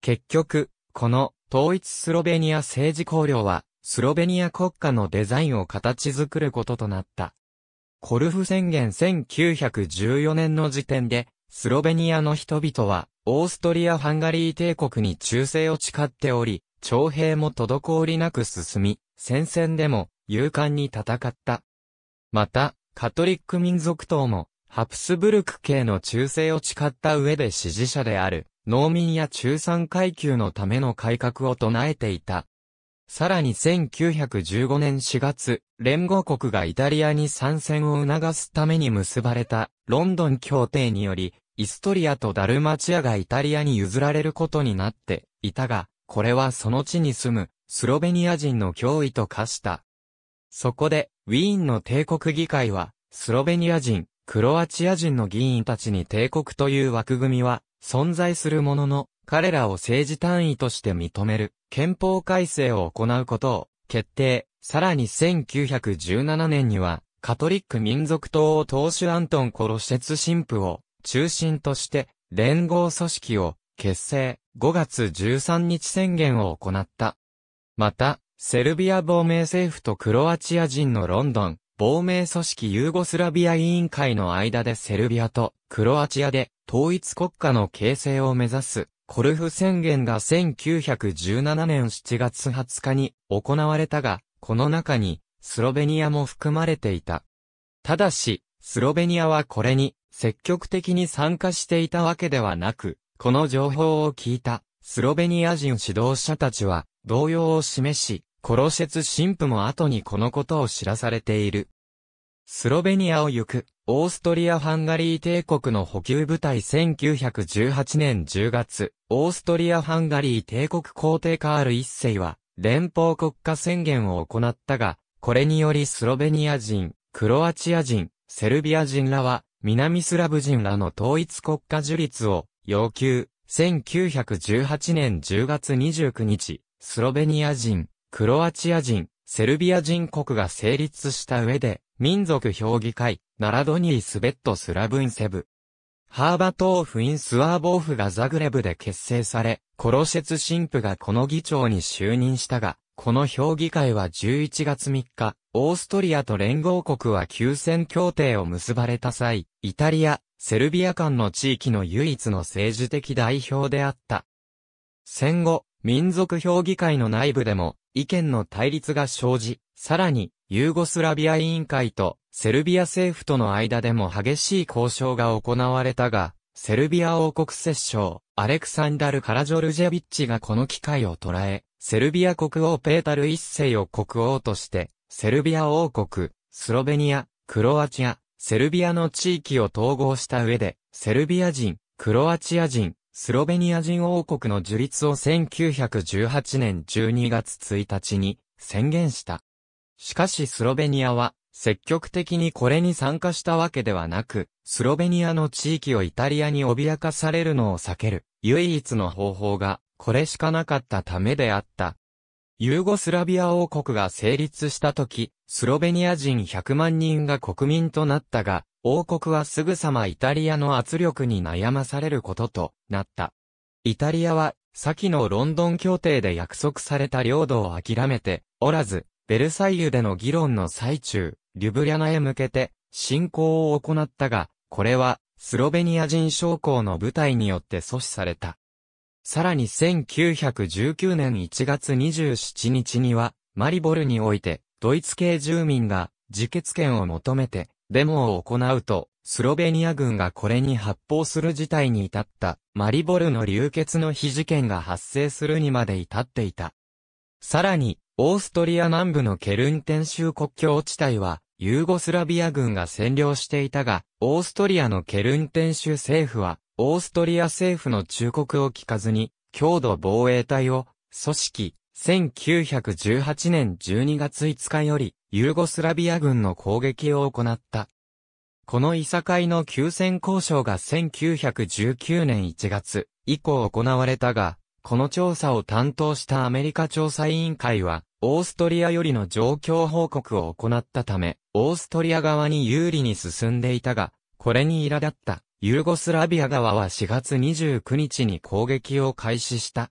結局、この統一スロベニア政治綱領は、スロベニア国家のデザインを形作ることとなった。コルフ宣言1914年の時点で、スロベニアの人々は、オーストリア・ハンガリー帝国に忠誠を誓っており、徴兵も滞りなく進み、戦線でも勇敢に戦った。また、カトリック民族党も、ハプスブルク系の忠誠を誓った上で支持者である、農民や中産階級のための改革を唱えていた。さらに1915年4月、連合国がイタリアに参戦を促すために結ばれたロンドン協定により、イストリアとダルマチアがイタリアに譲られることになっていたが、これはその地に住むスロベニア人の脅威と化した。そこで、ウィーンの帝国議会は、スロベニア人、クロアチア人の議員たちに帝国という枠組みは存在するものの、彼らを政治単位として認める憲法改正を行うことを決定。さらに1917年には、カトリック民族党を党首アントン・コロシェツ神父を中心として連合組織を結成5月13日宣言を行った。また、セルビア亡命政府とクロアチア人のロンドン亡命組織ユーゴスラビア委員会の間でセルビアとクロアチアで統一国家の形成を目指すコルフ宣言が1917年7月20日に行われたが、この中にスロベニアも含まれていた。ただし、スロベニアはこれに積極的に参加していたわけではなく、この情報を聞いたスロベニア人指導者たちは動揺を示し、コロシェツ神父も後にこのことを知らされている。スロベニアを行くオーストリア・ハンガリー帝国の補給部隊1918年10月、オーストリア・ハンガリー帝国皇帝カール一世は、連邦国家宣言を行ったが、これによりスロベニア人、クロアチア人、セルビア人らは、南スラブ人らの統一国家樹立を要求。1918年10月29日、スロベニア人、クロアチア人、セルビア人国が成立した上で、民族評議会、ナラドニー・スベット・スラブンセブ。ハーバトーフ・イン・スワーボーフがザグレブで結成され、コロシェツ神父がこの議長に就任したが、この評議会は11月3日、オーストリアと連合国は休戦協定を結ばれた際、イタリア、セルビア間の地域の唯一の政治的代表であった。戦後、民族評議会の内部でも、意見の対立が生じ、さらに、ユーゴスラビア委員会とセルビア政府との間でも激しい交渉が行われたが、セルビア王国摂政、アレクサンダル・カラジョルジェビッチがこの機会を捉え、セルビア国王ペータル一世を国王として、セルビア王国、スロベニア、クロアチア、セルビアの地域を統合した上で、セルビア人、クロアチア人、スロベニア人王国の樹立を1918年12月1日に宣言した。しかしスロベニアは積極的にこれに参加したわけではなく、スロベニアの地域をイタリアに脅かされるのを避ける唯一の方法がこれしかなかったためであったユーゴスラビア王国が成立した時、スロベニア人100万人が国民となったが、王国はすぐさまイタリアの圧力に悩まされることとなった。イタリアは、先のロンドン協定で約束された領土を諦めておらず、ベルサイユでの議論の最中、リュブリャナへ向けて侵攻を行ったが、これはスロベニア人将校の部隊によって阻止された。さらに1919年1月27日には、マリボルにおいて、ドイツ系住民が自決権を求めて、デモを行うと、スロベニア軍がこれに発砲する事態に至った、マリボルの流血の非事件が発生するにまで至っていた。さらに、オーストリア南部のケルンテン州国境地帯は、ユーゴスラビア軍が占領していたが、オーストリアのケルンテン州政府は、オーストリア政府の忠告を聞かずに、強度防衛隊を、組織、1918年12月5日より、ユーゴスラビア軍の攻撃を行った。このいさかいの休戦交渉が1919年1月以降行われたが、この調査を担当したアメリカ調査委員会は、オーストリアよりの状況報告を行ったため、オーストリア側に有利に進んでいたが、これに苛立った。ユーゴスラビア側は4月29日に攻撃を開始した。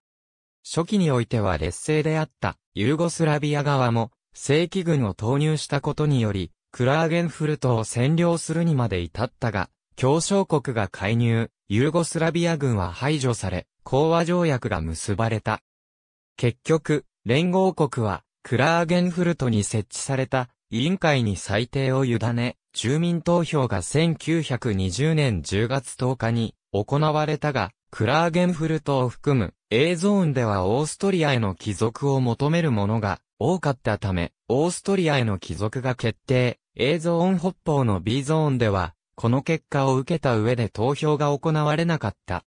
初期においては劣勢であったユーゴスラビア側も正規軍を投入したことにより、クラーゲンフルトを占領するにまで至ったが、協商国が介入、ユーゴスラビア軍は排除され、講和条約が結ばれた。結局、連合国は、クラーゲンフルトに設置された委員会に裁定を委ね、住民投票が1920年10月10日に行われたが、クラーゲンフルトを含む A ゾーンではオーストリアへの帰属を求めるものが多かったため、オーストリアへの帰属が決定、A ゾーン北方の B ゾーンでは、この結果を受けた上で投票が行われなかった。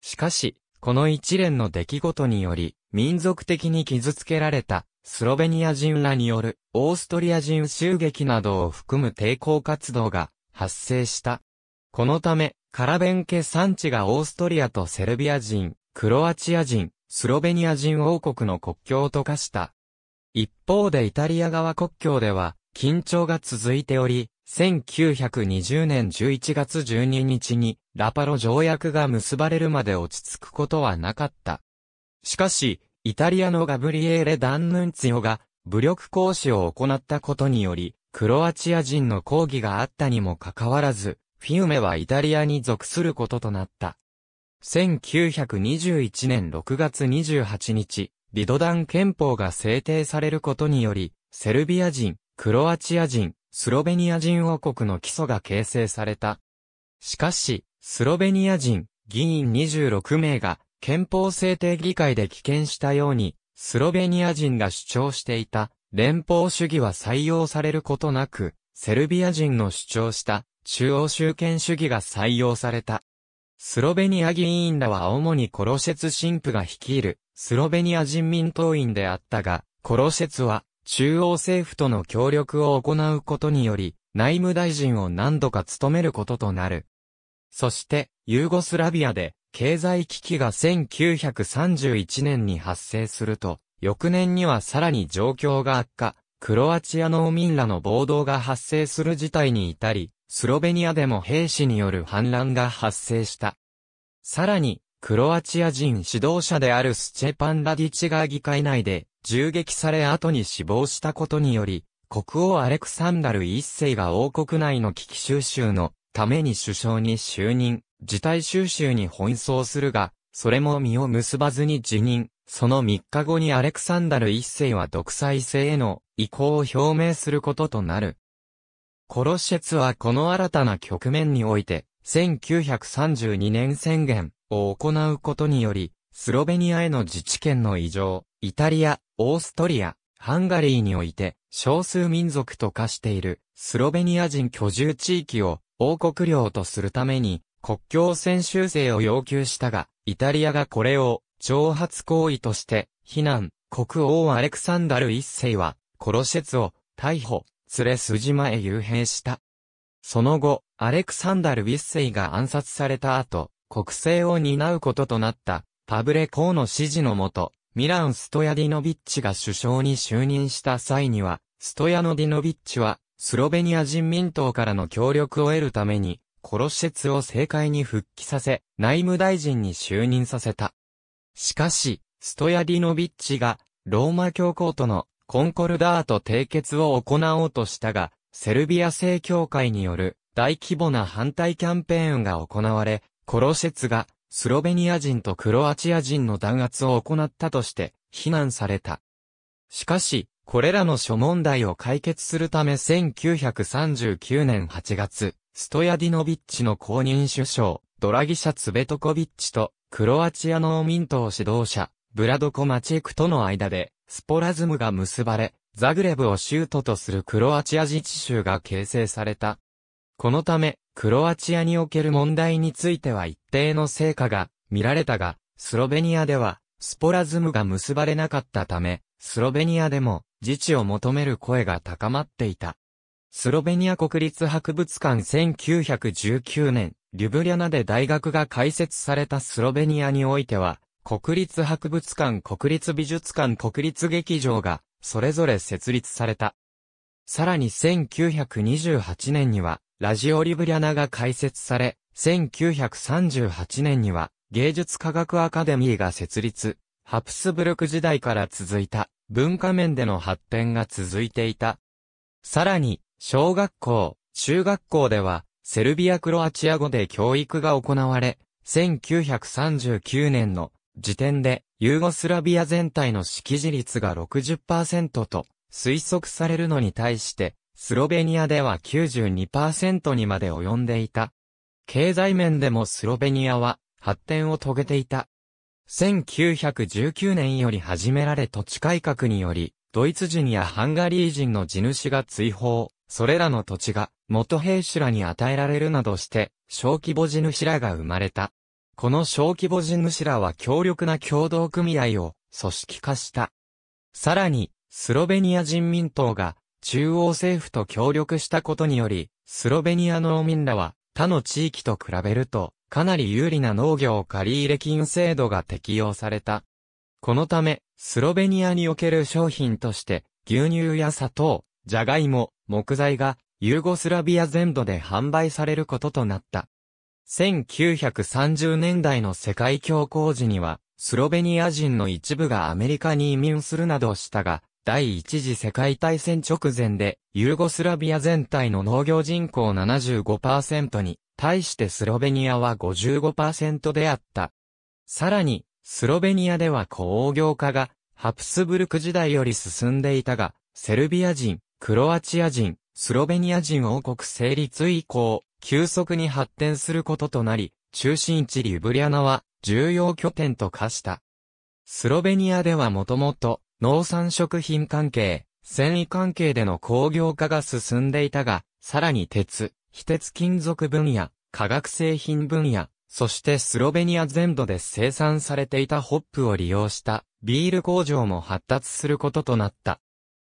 しかし、この一連の出来事により、民族的に傷つけられたスロベニア人らによるオーストリア人襲撃などを含む抵抗活動が発生した。このため、カラベンケ産地がオーストリアとセルビア人、クロアチア人、スロベニア人王国の国境と化した。一方でイタリア側国境では、緊張が続いており、1920年11月12日に、ラパロ条約が結ばれるまで落ち着くことはなかった。しかし、イタリアのガブリエーレ・ダンヌンツィオが武力行使を行ったことにより、クロアチア人の抗議があったにもかかわらず、フィウメはイタリアに属することとなった。1921年6月28日、リドダン憲法が制定されることにより、セルビア人、クロアチア人、スロベニア人王国の基礎が形成された。しかし、スロベニア人、議員26名が憲法制定議会で棄権したように、スロベニア人が主張していた連邦主義は採用されることなく、セルビア人の主張した中央集権主義が採用された。スロベニア議員らは主にコロシェツ神父が率いるスロベニア人民党員であったが、コロシェツは中央政府との協力を行うことにより、内務大臣を何度か務めることとなる。そして、ユーゴスラビアで経済危機が1931年に発生すると、翌年にはさらに状況が悪化、クロアチア農民らの暴動が発生する事態に至り、スロベニアでも兵士による反乱が発生した。さらに、クロアチア人指導者であるスチェパン・ラディチが議会内で銃撃され後に死亡したことにより、国王アレクサンダル一世が王国内の危機収集のために首相に就任。事態収集に奔走するが、それも身を結ばずに辞任。その3日後にアレクサンダル一世は独裁制への意向を表明することとなる。コロシェツはこの新たな局面において、1932年宣言を行うことにより、スロベニアへの自治権の異常、イタリア、オーストリア、ハンガリーにおいて、少数民族と化しているスロベニア人居住地域を王国領とするために、国境線修正を要求したが、イタリアがこれを挑発行為として非難、国王アレクサンダル一世は、コロシェツを逮捕、連れ筋間へ幽閉した。その後、アレクサンダル一世が暗殺された後、国政を担うこととなったパブレーの指示のもと、ミラン・ストヤディノビッチが首相に就任した際には、ストヤノディノビッチは、スロベニア人民党からの協力を得るために、コロシェツを政界に復帰させ、内務大臣に就任させた。しかし、ストヤディノビッチが、ローマ教皇とのコンコルダート締結を行おうとしたが、セルビア正教会による大規模な反対キャンペーンが行われ、コロシェツがスロベニア人とクロアチア人の弾圧を行ったとして非難された。しかし、これらの諸問題を解決するため1939年8月、ストヤディノビッチの公認首相、ドラギシャ・ツベトコビッチと、クロアチアの民党指導者、ブラドコ・マチェクとの間で、スポラズムが結ばれ、ザグレブを州都とするクロアチア自治州が形成された。このため、クロアチアにおける問題については一定の成果が見られたが、スロベニアでは、スポラズムが結ばれなかったため、スロベニアでも自治を求める声が高まっていた。スロベニア国立博物館1919年、リュブリャナで大学が開設されたスロベニアにおいては、国立博物館、国立美術館、国立劇場が、それぞれ設立された。さらに1928年には、ラジオリブリャナが開設され、1938年には、芸術科学アカデミーが設立、ハプスブルク時代から続いた、文化面での発展が続いていた。さらに、小学校、中学校では、セルビア・クロアチア語で教育が行われ、1939年の時点で、ユーゴスラビア全体の識字率が60%と推測されるのに対して、スロベニアでは92%にまで及んでいた。経済面でもスロベニアは発展を遂げていた。1919年より始められ土地改革により、ドイツ人やハンガリー人の地主が追放、それらの土地が元兵士らに与えられるなどして、小規模地主らが生まれた。この小規模地主らは強力な共同組合を組織化した。さらに、スロベニア人民党が中央政府と協力したことにより、スロベニア農民らは他の地域と比べるとかなり有利な農業借り入れ金制度が適用された。このため、スロベニアにおける商品として、牛乳や砂糖、ジャガイモ、木材がユーゴスラビア全土で販売されることとなった。1930年代の世界恐慌時には、スロベニア人の一部がアメリカに移民するなどしたが、第一次世界大戦直前で、ユーゴスラビア全体の農業人口75%に、対してスロベニアは55%であった。さらに、スロベニアでは工業化が、ハプスブルク時代より進んでいたが、セルビア人、クロアチア人、スロベニア人王国成立以降、急速に発展することとなり、中心地リュブリアナは重要拠点と化した。スロベニアではもともと農産食品関係、繊維関係での工業化が進んでいたが、さらに鉄、非鉄金属分野、化学製品分野、そしてスロベニア全土で生産されていたホップを利用したビール工場も発達することとなった。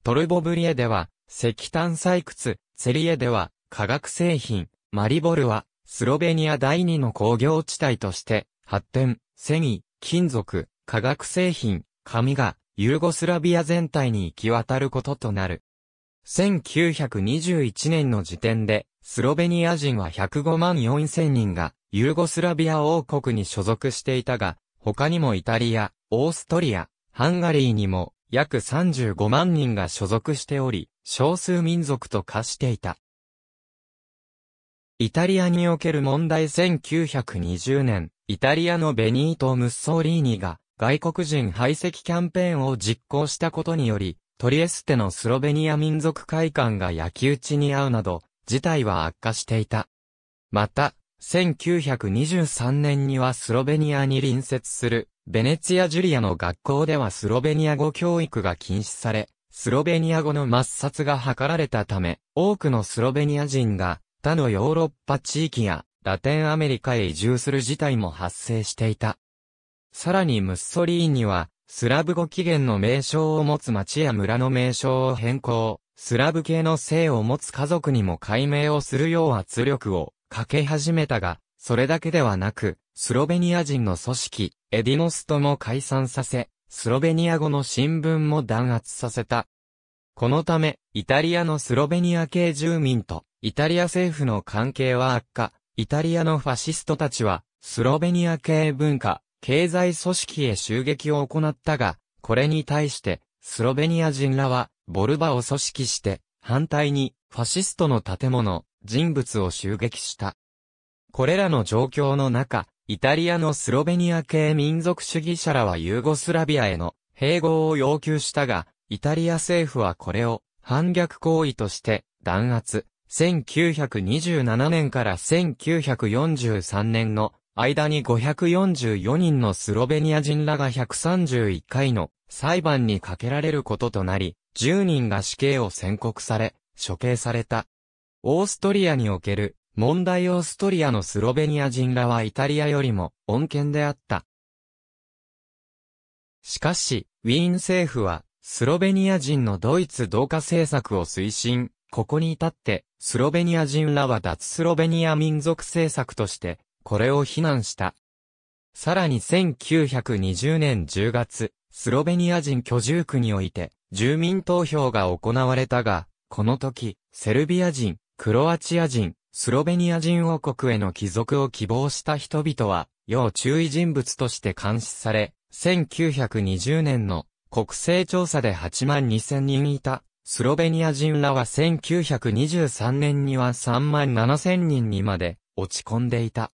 トルボブリエでは、石炭採掘、セリエでは、化学製品、マリボルは、スロベニア第二の工業地帯として、発展、繊維、金属、化学製品、紙が、ユーゴスラビア全体に行き渡ることとなる。1921年の時点で、スロベニア人は105万4千人が、ユーゴスラビア王国に所属していたが、他にもイタリア、オーストリア、ハンガリーにも約35万人が所属しており、少数民族と化していた。イタリアにおける問題1920年、イタリアのベニート・ムッソーリーニが外国人排斥キャンペーンを実行したことにより、トリエステのスロベニア民族会館が焼き討ちに遭うなど、事態は悪化していた。また、1923年にはスロベニアに隣接するベネツィア・ジュリアの学校ではスロベニア語教育が禁止され、スロベニア語の抹殺が図られたため、多くのスロベニア人が他のヨーロッパ地域やラテンアメリカへ移住する事態も発生していた。さらにムッソリーニは、スラブ語起源の名称を持つ町や村の名称を変更、スラブ系の姓を持つ家族にも解明をするよう圧力をかけ始めたが、それだけではなく、スロベニア人の組織、エディノストも解散させ、スロベニア語の新聞も弾圧させた。このため、イタリアのスロベニア系住民と、イタリア政府の関係は悪化、イタリアのファシストたちは、スロベニア系文化、経済組織へ襲撃を行ったが、これに対して、スロベニア人らは、ボルバを組織して、反対に、ファシストの建物、人物を襲撃した。これらの状況の中、イタリアのスロベニア系民族主義者らはユーゴスラビアへの併合を要求したが、イタリア政府はこれを反逆行為として弾圧。1927年から1943年の間に544人のスロベニア人らが131回の裁判にかけられることとなり、10人が死刑を宣告され、処刑された。オーストリアにおける問題オーストリアのスロベニア人らはイタリアよりも、穏健であった。しかし、ウィーン政府は、スロベニア人のドイツ同化政策を推進。ここに至って、スロベニア人らは脱スロベニア民族政策として、これを非難した。さらに1920年10月、スロベニア人居住区において、住民投票が行われたが、この時、セルビア人、クロアチア人、スロベニア人王国への帰属を希望した人々は、要注意人物として監視され、1920年の国勢調査で8万2000人いた、スロベニア人らは1923年には3万7000人にまで落ち込んでいた。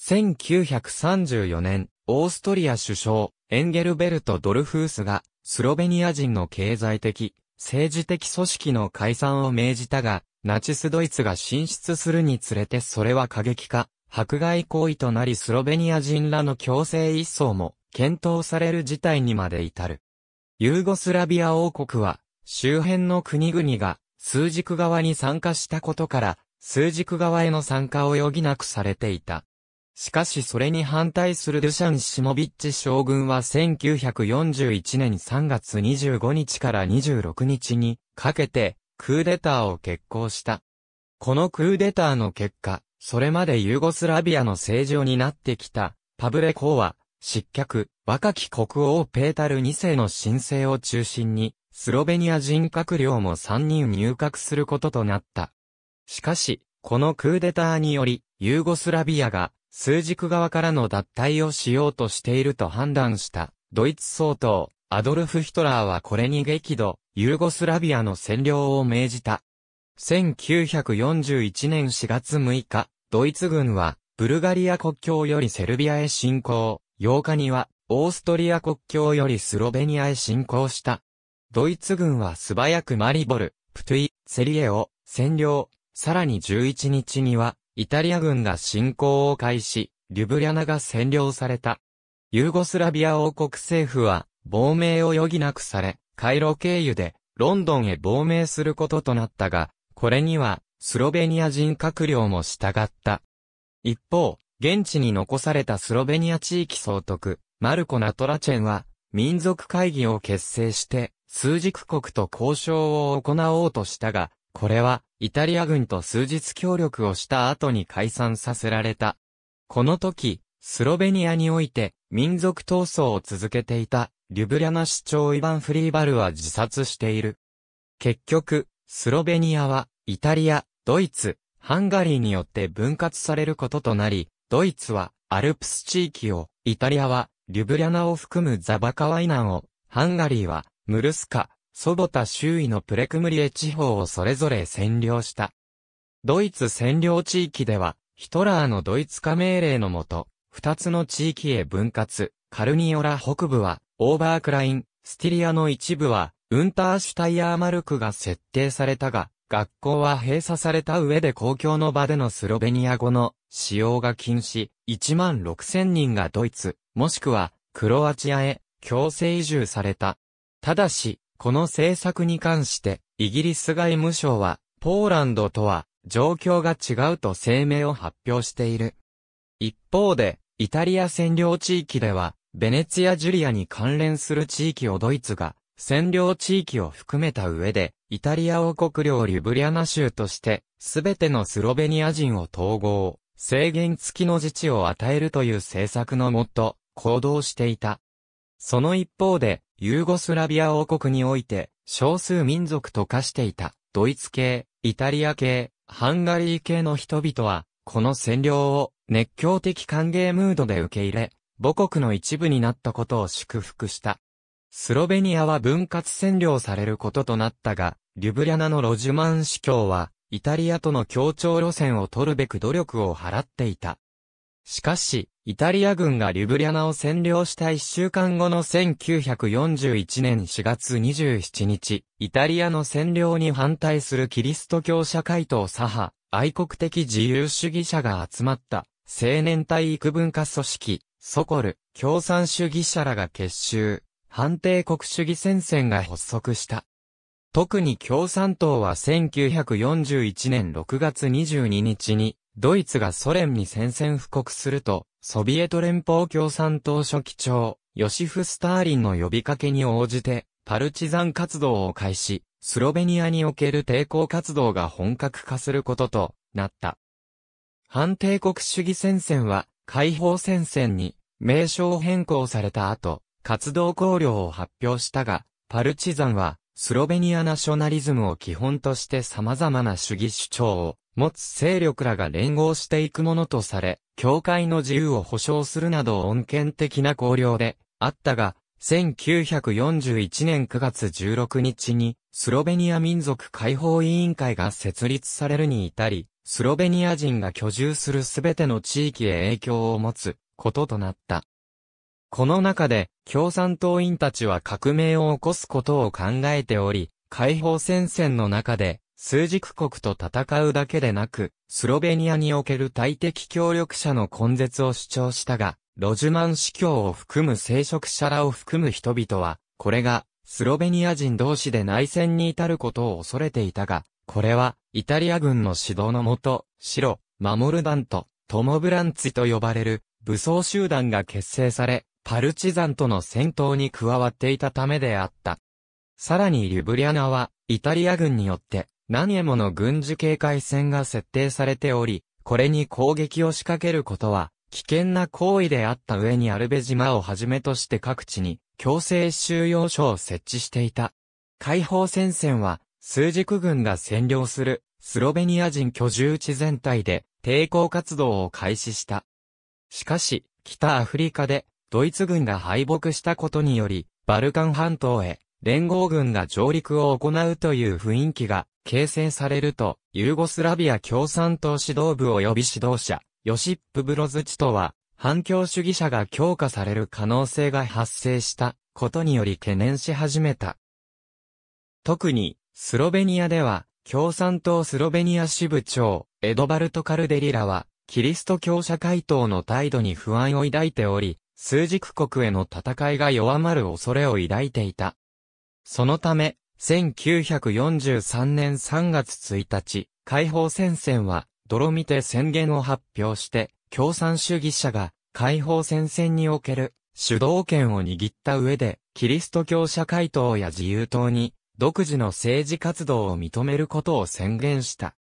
1934年、オーストリア首相、エンゲルベルト・ドルフースが、スロベニア人の経済的、政治的組織の解散を命じたが、ナチスドイツが進出するにつれてそれは過激化、迫害行為となりスロベニア人らの強制一掃も検討される事態にまで至る。ユーゴスラビア王国は周辺の国々が数軸側に参加したことから数軸側への参加を余儀なくされていた。しかしそれに反対するドゥシャン・シモビッチ将軍は1941年3月25日から26日にかけてクーデターを決行した。このクーデターの結果、それまでユーゴスラビアの政治を担ってきた、パブレコーは、失脚、若き国王ペータル2世の申請を中心に、スロベニア人閣僚も3人入閣することとなった。しかし、このクーデターにより、ユーゴスラビアが、数軸側からの脱退をしようとしていると判断した、ドイツ総統、アドルフ・ヒトラーはこれに激怒、ユーゴスラビアの占領を命じた。1941年4月6日、ドイツ軍は、ブルガリア国境よりセルビアへ侵攻、8日には、オーストリア国境よりスロベニアへ侵攻した。ドイツ軍は素早くマリボル、プトゥイ、セリエを占領、さらに11日には、イタリア軍が侵攻を開始、リュブリャナが占領された。ユーゴスラビア王国政府は、亡命を余儀なくされ、回路経由でロンドンへ亡命することとなったが、これにはスロベニア人閣僚も従った。一方、現地に残されたスロベニア地域総督、マルコ・ナトラチェンは、民族会議を結成して、数軸国と交渉を行おうとしたが、これは、イタリア軍と数日協力をした後に解散させられた。この時、スロベニアにおいて、民族闘争を続けていた、リュブリャナ市長イヴァン・フリーバルは自殺している。結局、スロベニアは、イタリア、ドイツ、ハンガリーによって分割されることとなり、ドイツはアルプス地域を、イタリアはリュブリャナを含むザバカワイナンを、ハンガリーはムルスカ、ソボタ周囲のプレクムリエ地方をそれぞれ占領した。ドイツ占領地域では、ヒトラーのドイツ化命令のもと、二つの地域へ分割、カルニオラ北部はオーバークライン、スティリアの一部は、ウンターシュタイヤーマルクが設定されたが、学校は閉鎖された上で公共の場でのスロベニア語の使用が禁止、1万6000人がドイツ、もしくはクロアチアへ強制移住された。ただし、この政策に関して、イギリス外務省は、ポーランドとは状況が違うと声明を発表している。一方で、イタリア占領地域では、ベネツィア・ジュリアに関連する地域をドイツが、占領地域を含めた上で、イタリア王国領リュブリアナ州として、すべてのスロベニア人を統合、制限付きの自治を与えるという政策のもと、行動していた。その一方で、ユーゴスラビア王国において、少数民族と化していた、ドイツ系、イタリア系、ハンガリー系の人々は、この占領を熱狂的歓迎ムードで受け入れ、母国の一部になったことを祝福した。スロベニアは分割占領されることとなったが、リュブリャナのロジュマン司教は、イタリアとの協調路線を取るべく努力を払っていた。しかし、イタリア軍がリュブリャナを占領した一週間後の1941年4月27日、イタリアの占領に反対するキリスト教社会党左派、愛国的自由主義者が集まった、青年体育文化組織、ソコル、共産主義者らが結集、反帝国主義戦線が発足した。特に共産党は1941年6月22日に、ドイツがソ連に宣戦布告すると、ソビエト連邦共産党書記長、ヨシフ・スターリンの呼びかけに応じて、パルチザン活動を開始、スロベニアにおける抵抗活動が本格化することとなった。反帝国主義戦線は、解放戦線に名称変更された後、活動考慮を発表したが、パルチザンは、スロベニアナショナリズムを基本として様々な主義主張を持つ勢力らが連合していくものとされ、教会の自由を保障するなど恩恵的な考慮であったが、1941年9月16日にスロベニア民族解放委員会が設立されるに至り、スロベニア人が居住するすべての地域へ影響を持つこととなった。この中で、共産党員たちは革命を起こすことを考えており、解放戦線の中で、数軸国と戦うだけでなく、スロベニアにおける大敵協力者の根絶を主張したが、ロジュマン司教を含む聖職者らを含む人々は、これが、スロベニア人同士で内戦に至ることを恐れていたが、これは、イタリア軍の指導のもと、白、守る団と、トモブランツィと呼ばれる武装集団が結成され、パルチザンとの戦闘に加わっていたためであった。さらにリュブリアナは、イタリア軍によって、何へもの軍事警戒線が設定されており、これに攻撃を仕掛けることは、危険な行為であった上にアルベ島をはじめとして各地に強制収容所を設置していた。解放戦線は枢軸軍が占領するスロベニア人居住地全体で抵抗活動を開始した。しかし、北アフリカでドイツ軍が敗北したことにより、バルカン半島へ連合軍が上陸を行うという雰囲気が形成されると、ユーゴスラビア共産党指導部及び指導者、ヨシップ・ブロズチとは、反共主義者が強化される可能性が発生したことにより懸念し始めた。特に、スロベニアでは、共産党スロベニア支部長、エドバルト・カルデリラは、キリスト教社会党の態度に不安を抱いており、数軸国への戦いが弱まる恐れを抱いていた。そのため、1943年3月1日、解放戦線は、泥見て宣言を発表して、共産主義者が、解放戦線における、主導権を握った上で、キリスト教社会党や自由党に、独自の政治活動を認めることを宣言した。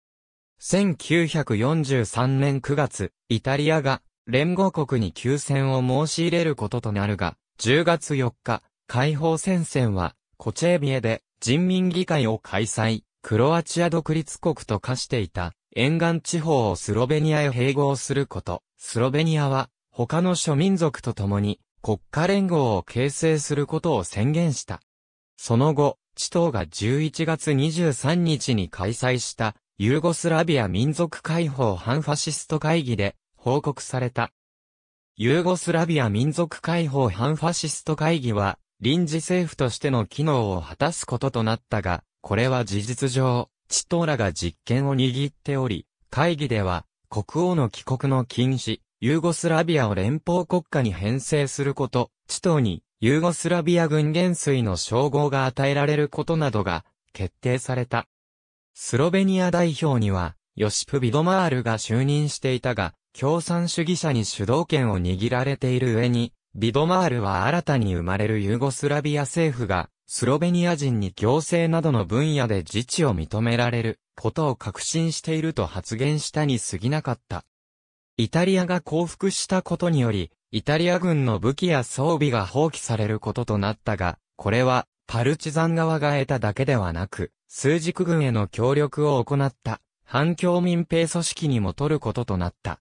1943年9月、イタリアが連合国に休戦を申し入れることとなるが、10月4日、解放戦線は、コチェービエで人民議会を開催、クロアチア独立国と化していた沿岸地方をスロベニアへ併合すること、スロベニアは他の諸民族と共に国家連合を形成することを宣言した。その後、チトーが11月23日に開催したユーゴスラビア民族解放反ファシスト会議で報告された。ユーゴスラビア民族解放反ファシスト会議は臨時政府としての機能を果たすこととなったが、これは事実上、チトーらが実権を握っており、会議では国王の帰国の禁止、ユーゴスラビアを連邦国家に編成すること、チトーにユーゴスラビア軍元帥の称号が与えられることなどが決定された。スロベニア代表には、ヨシプ・ビドマールが就任していたが、共産主義者に主導権を握られている上に、ビドマールは新たに生まれるユーゴスラビア政府が、スロベニア人に行政などの分野で自治を認められることを確信していると発言したに過ぎなかった。イタリアが降伏したことにより、イタリア軍の武器や装備が放棄されることとなったが、これは、パルチザン側が得ただけではなく、枢軸軍への協力を行った、反共民兵組織にも取ることとなった。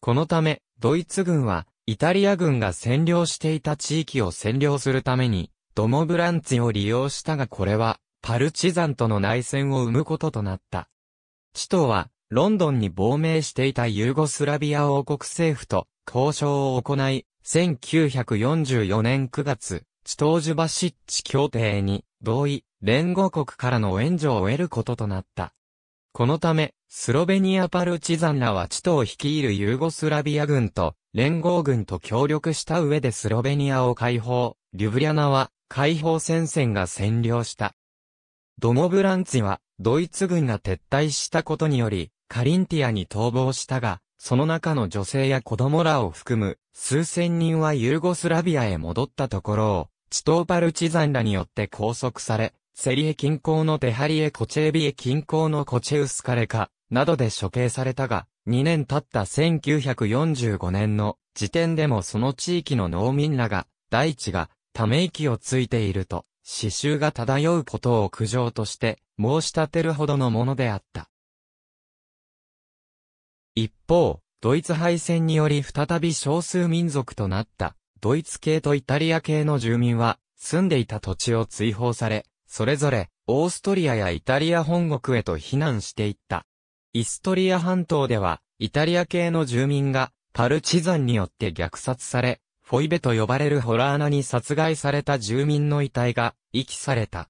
このため、ドイツ軍は、イタリア軍が占領していた地域を占領するために、ドモブランツィを利用したがこれは、パルチザンとの内戦を生むこととなった。地頭は、ロンドンに亡命していたユーゴスラビア王国政府と、交渉を行い、1944年9月、チトージュバシッチ協定に同意、連合国からの援助を得ることとなった。このため、スロベニアパルチザンらはチトを率いるユーゴスラビア軍と連合軍と協力した上でスロベニアを解放、リュブリャナは解放戦線が占領した。ドモブランツィはドイツ軍が撤退したことにより、カリンティアに逃亡したが、その中の女性や子供らを含む数千人はユーゴスラビアへ戻ったところを、チトーパルチザンらによって拘束され、セリエ近郊のテハリエ・コチェビエ近郊のコチェウスカレカ、などで処刑されたが、2年経った1945年の時点でもその地域の農民らが、大地がため息をついていると、刺繍が漂うことを苦情として申し立てるほどのものであった。一方、ドイツ敗戦により再び少数民族となった、ドイツ系とイタリア系の住民は、住んでいた土地を追放され、それぞれ、オーストリアやイタリア本国へと避難していった。イストリア半島では、イタリア系の住民が、パルチザンによって虐殺され、フォイベと呼ばれるホラー穴に殺害された住民の遺体が遺棄された。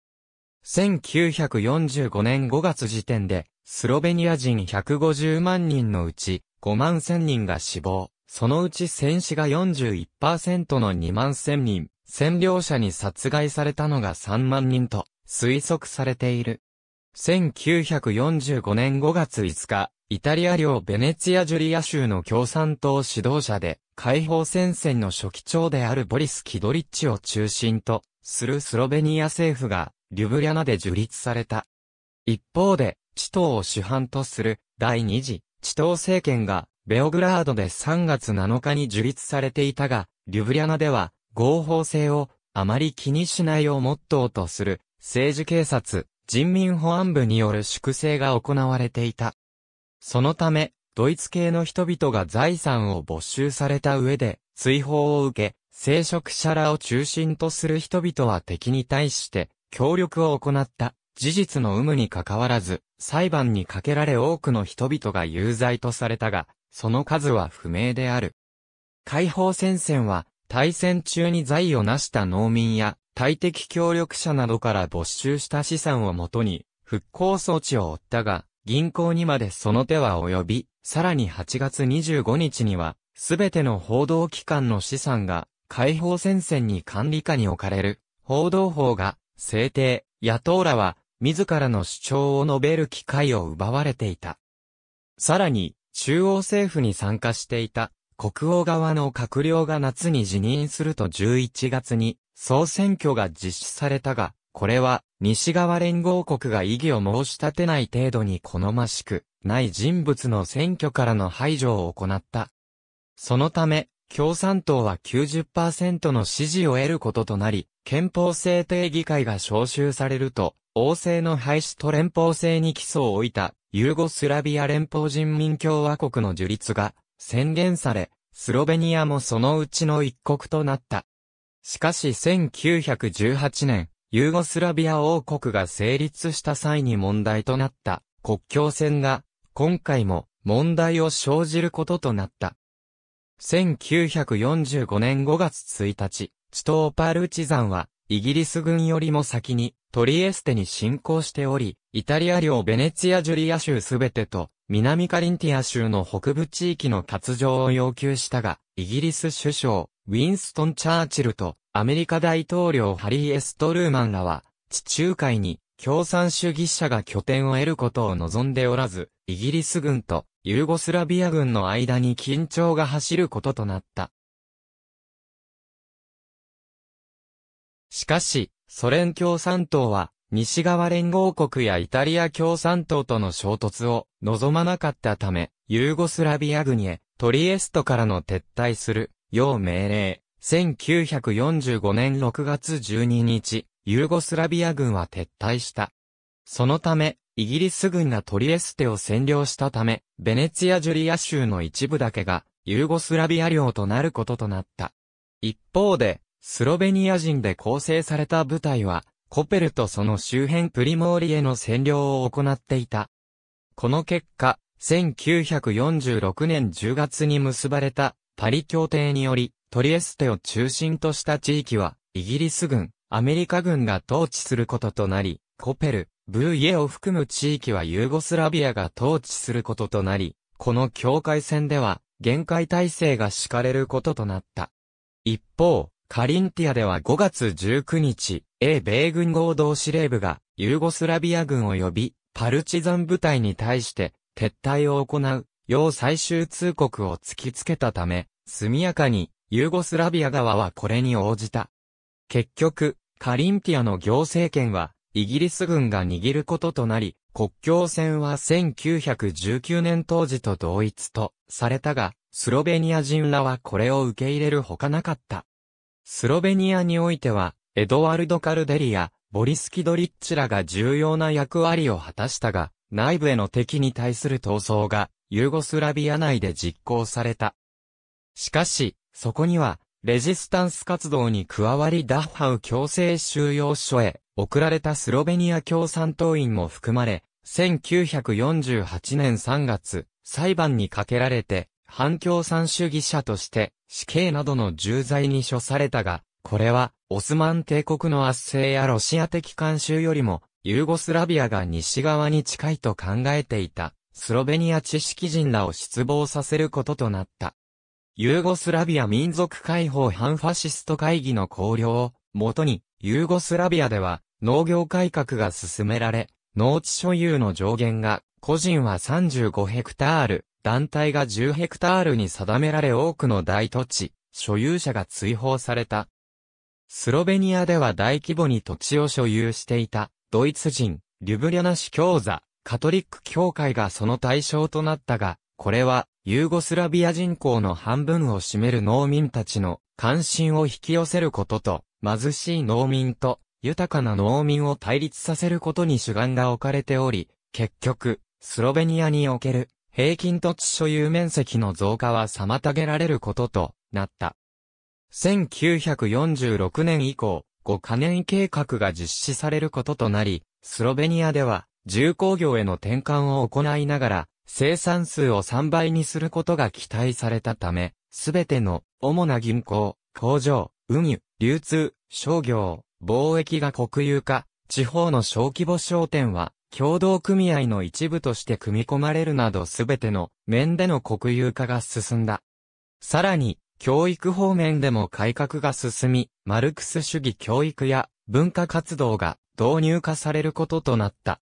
1945年5月時点で、スロベニア人150万人のうち5万1000人が死亡、そのうち戦死が41%の2万1000人、占領者に殺害されたのが3万人と推測されている。1945年5月5日、イタリア領ベネツィア・ジュリア州の共産党指導者で、解放戦線の初期長であるボリス・キドリッチを中心とするスロベニア政府が、リュブリャナで樹立された。一方で、地トを主犯とする第二次地頭政権がベオグラードで3月7日に樹立されていたが、リュブリャナでは合法性をあまり気にしないをモットーとする政治警察、人民保安部による粛清が行われていた。そのため、ドイツ系の人々が財産を没収された上で、追放を受け、聖職者らを中心とする人々は敵に対して、協力を行った。事実の有無にかかわらず、裁判にかけられ多くの人々が有罪とされたが、その数は不明である。解放戦線は、大戦中に財を成した農民や、大敵協力者などから没収した資産をもとに、復興措置を負ったが、銀行にまでその手は及び、さらに8月25日には、すべての報道機関の資産が、解放戦線に管理下に置かれる、報道法が、制定、野党らは、自らの主張を述べる機会を奪われていた。さらに、中央政府に参加していた国王側の閣僚が夏に辞任すると11月に総選挙が実施されたが、これは西側連合国が異議を申し立てない程度に好ましくない人物の選挙からの排除を行った。そのため、共産党は90%の支持を得ることとなり、憲法制定議会が招集されると、王政の廃止と連邦制に基礎を置いた、ユーゴスラビア連邦人民共和国の樹立が宣言され、スロベニアもそのうちの一国となった。しかし1918年、ユーゴスラビア王国が成立した際に問題となった国境線が、今回も問題を生じることとなった。1945年5月1日、チトーパルチザンは、イギリス軍よりも先に、トリエステに侵攻しており、イタリア領ベネツィア・ジュリア州すべてと、南カリンティア州の北部地域の割譲を要求したが、イギリス首相、ウィンストン・チャーチルと、アメリカ大統領ハリー・エストルーマンらは、地中海に共産主義者が拠点を得ることを望んでおらず、イギリス軍とユーゴスラビア軍の間に緊張が走ることとなった。しかし、ソ連共産党は、西側連合国やイタリア共産党との衝突を望まなかったため、ユーゴスラビア軍へトリエストからの撤退する、要命令。1945年6月12日、ユーゴスラビア軍は撤退した。そのため、イギリス軍がトリエステを占領したため、ベネツィア・ジュリア州の一部だけが、ユーゴスラビア領となることとなった。一方で、スロベニア人で構成された部隊は、コペルとその周辺プリモーリへの占領を行っていた。この結果、1946年10月に結ばれたパリ協定により、トリエステを中心とした地域は、イギリス軍、アメリカ軍が統治することとなり、コペル、ブーイエを含む地域はユーゴスラビアが統治することとなり、この境界線では、限界体制が敷かれることとなった。一方、カリンティアでは5月19日、英米軍合同司令部がユーゴスラビア軍及びパルチザン部隊に対して撤退を行う、要最終通告を突きつけたため、速やかにユーゴスラビア側はこれに応じた。結局、カリンティアの行政権はイギリス軍が握ることとなり、国境線は1919年当時と同一とされたが、スロベニア人らはこれを受け入れるほかなかった。スロベニアにおいては、エドワルド・カルデリア、ボリスキドリッチらが重要な役割を果たしたが、内部への敵に対する闘争が、ユーゴスラビア内で実行された。しかし、そこには、レジスタンス活動に加わりダッハウ強制収容所へ送られたスロベニア共産党員も含まれ、1948年3月、裁判にかけられて、反共産主義者として死刑などの重罪に処されたが、これはオスマン帝国の圧政やロシア的慣習よりもユーゴスラビアが西側に近いと考えていたスロベニア知識人らを失望させることとなった。ユーゴスラビア民族解放反ファシスト会議の考慮をもとにユーゴスラビアでは農業改革が進められ、農地所有の上限が個人は35ヘクタール、団体が10ヘクタールに定められ多くの大土地、所有者が追放された。スロベニアでは大規模に土地を所有していた、ドイツ人、リュブリャナ市教座、カトリック教会がその対象となったが、これは、ユーゴスラビア人口の半分を占める農民たちの関心を引き寄せることと、貧しい農民と豊かな農民を対立させることに主眼が置かれており、結局、スロベニアにおける平均土地所有面積の増加は妨げられることとなった。1946年以降、5カ年計画が実施されることとなり、スロベニアでは重工業への転換を行いながら、生産数を3倍にすることが期待されたため、すべての主な銀行、工場、運輸、流通、商業、貿易が国有化、地方の小規模商店は協同組合の一部として組み込まれるなどすべての面での国有化が進んだ。さらに、教育方面でも改革が進み、マルクス主義教育や文化活動が導入化されることとなった。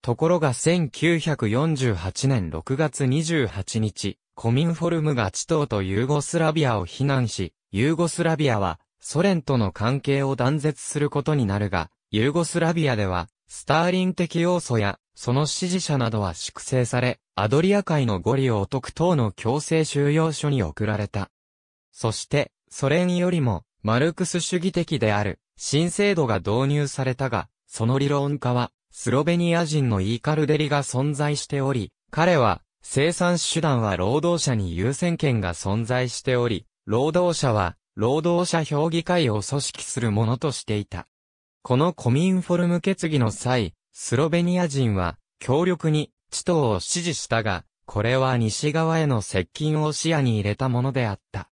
ところが1948年6月28日、コミンフォルムが地頭とユーゴスラビアを非難し、ユーゴスラビアはソ連との関係を断絶することになるが、ユーゴスラビアではスターリン的要素や、その支持者などは粛清され、アドリア海のゴリを解く等の強制収容所に送られた。そして、ソ連よりも、マルクス主義的である、新制度が導入されたが、その理論家は、スロベニア人のイーカルデリが存在しており、彼は、生産手段は労働者に優先権が存在しており、労働者は、労働者評議会を組織するものとしていた。このコミンフォルム決議の際、スロベニア人は、強力に、地頭を支持したが、これは西側への接近を視野に入れたものであった。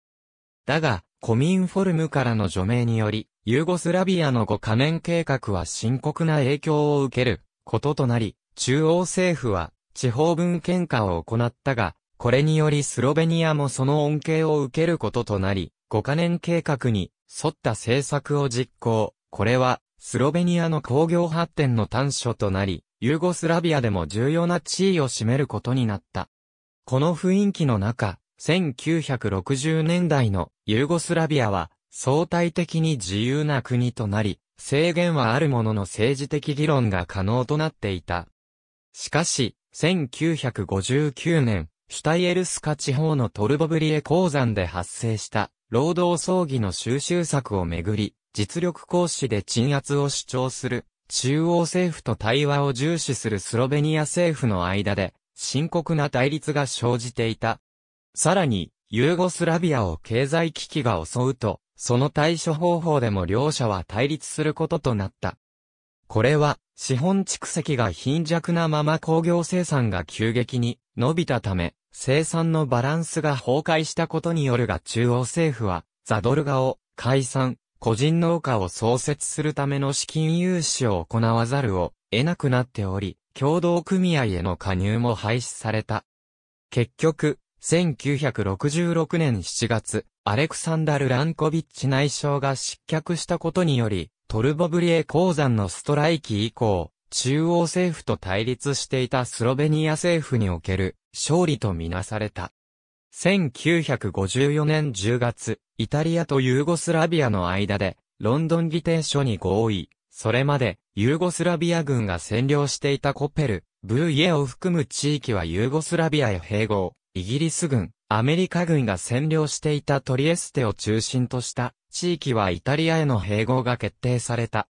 だが、コミンフォルムからの除名により、ユーゴスラビアの5カ年計画は深刻な影響を受けることとなり、中央政府は地方分権化を行ったが、これによりスロベニアもその恩恵を受けることとなり、5カ年計画に沿った政策を実行。これはスロベニアの工業発展の端緒となり、ユーゴスラビアでも重要な地位を占めることになった。この雰囲気の中、1960年代のユーゴスラビアは相対的に自由な国となり、制限はあるものの政治的議論が可能となっていた。しかし、1959年、シュタイエルスカ地方のトルボブリエ鉱山で発生した労働葬儀の収集策をめぐり、実力行使で鎮圧を主張する、中央政府と対話を重視するスロベニア政府の間で、深刻な対立が生じていた。さらに、ユーゴスラビアを経済危機が襲うと、その対処方法でも両者は対立することとなった。これは、資本蓄積が貧弱なまま工業生産が急激に伸びたため、生産のバランスが崩壊したことによるが中央政府は、ザドルガを解散、個人農家を創設するための資金融資を行わざるを得なくなっており、共同組合への加入も廃止された。結局、1966年7月、アレクサンダル・ランコビッチ内相が失脚したことにより、トルボブリエ鉱山のストライキ以降、中央政府と対立していたスロベニア政府における勝利とみなされた。1954年10月、イタリアとユーゴスラビアの間で、ロンドン議定書に合意。それまで、ユーゴスラビア軍が占領していたコペル、ブーイエを含む地域はユーゴスラビアへ併合。イギリス軍、アメリカ軍が占領していたトリエステを中心とした地域はイタリアへの併合が決定された。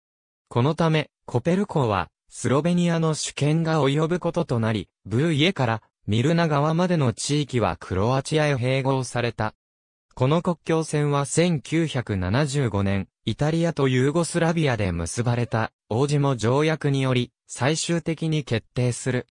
このため、コペル港は、スロベニアの主権が及ぶこととなり、ブーイエからミルナ川までの地域はクロアチアへ併合された。この国境線は1975年、イタリアとユーゴスラビアで結ばれた、王子も条約により、最終的に決定する。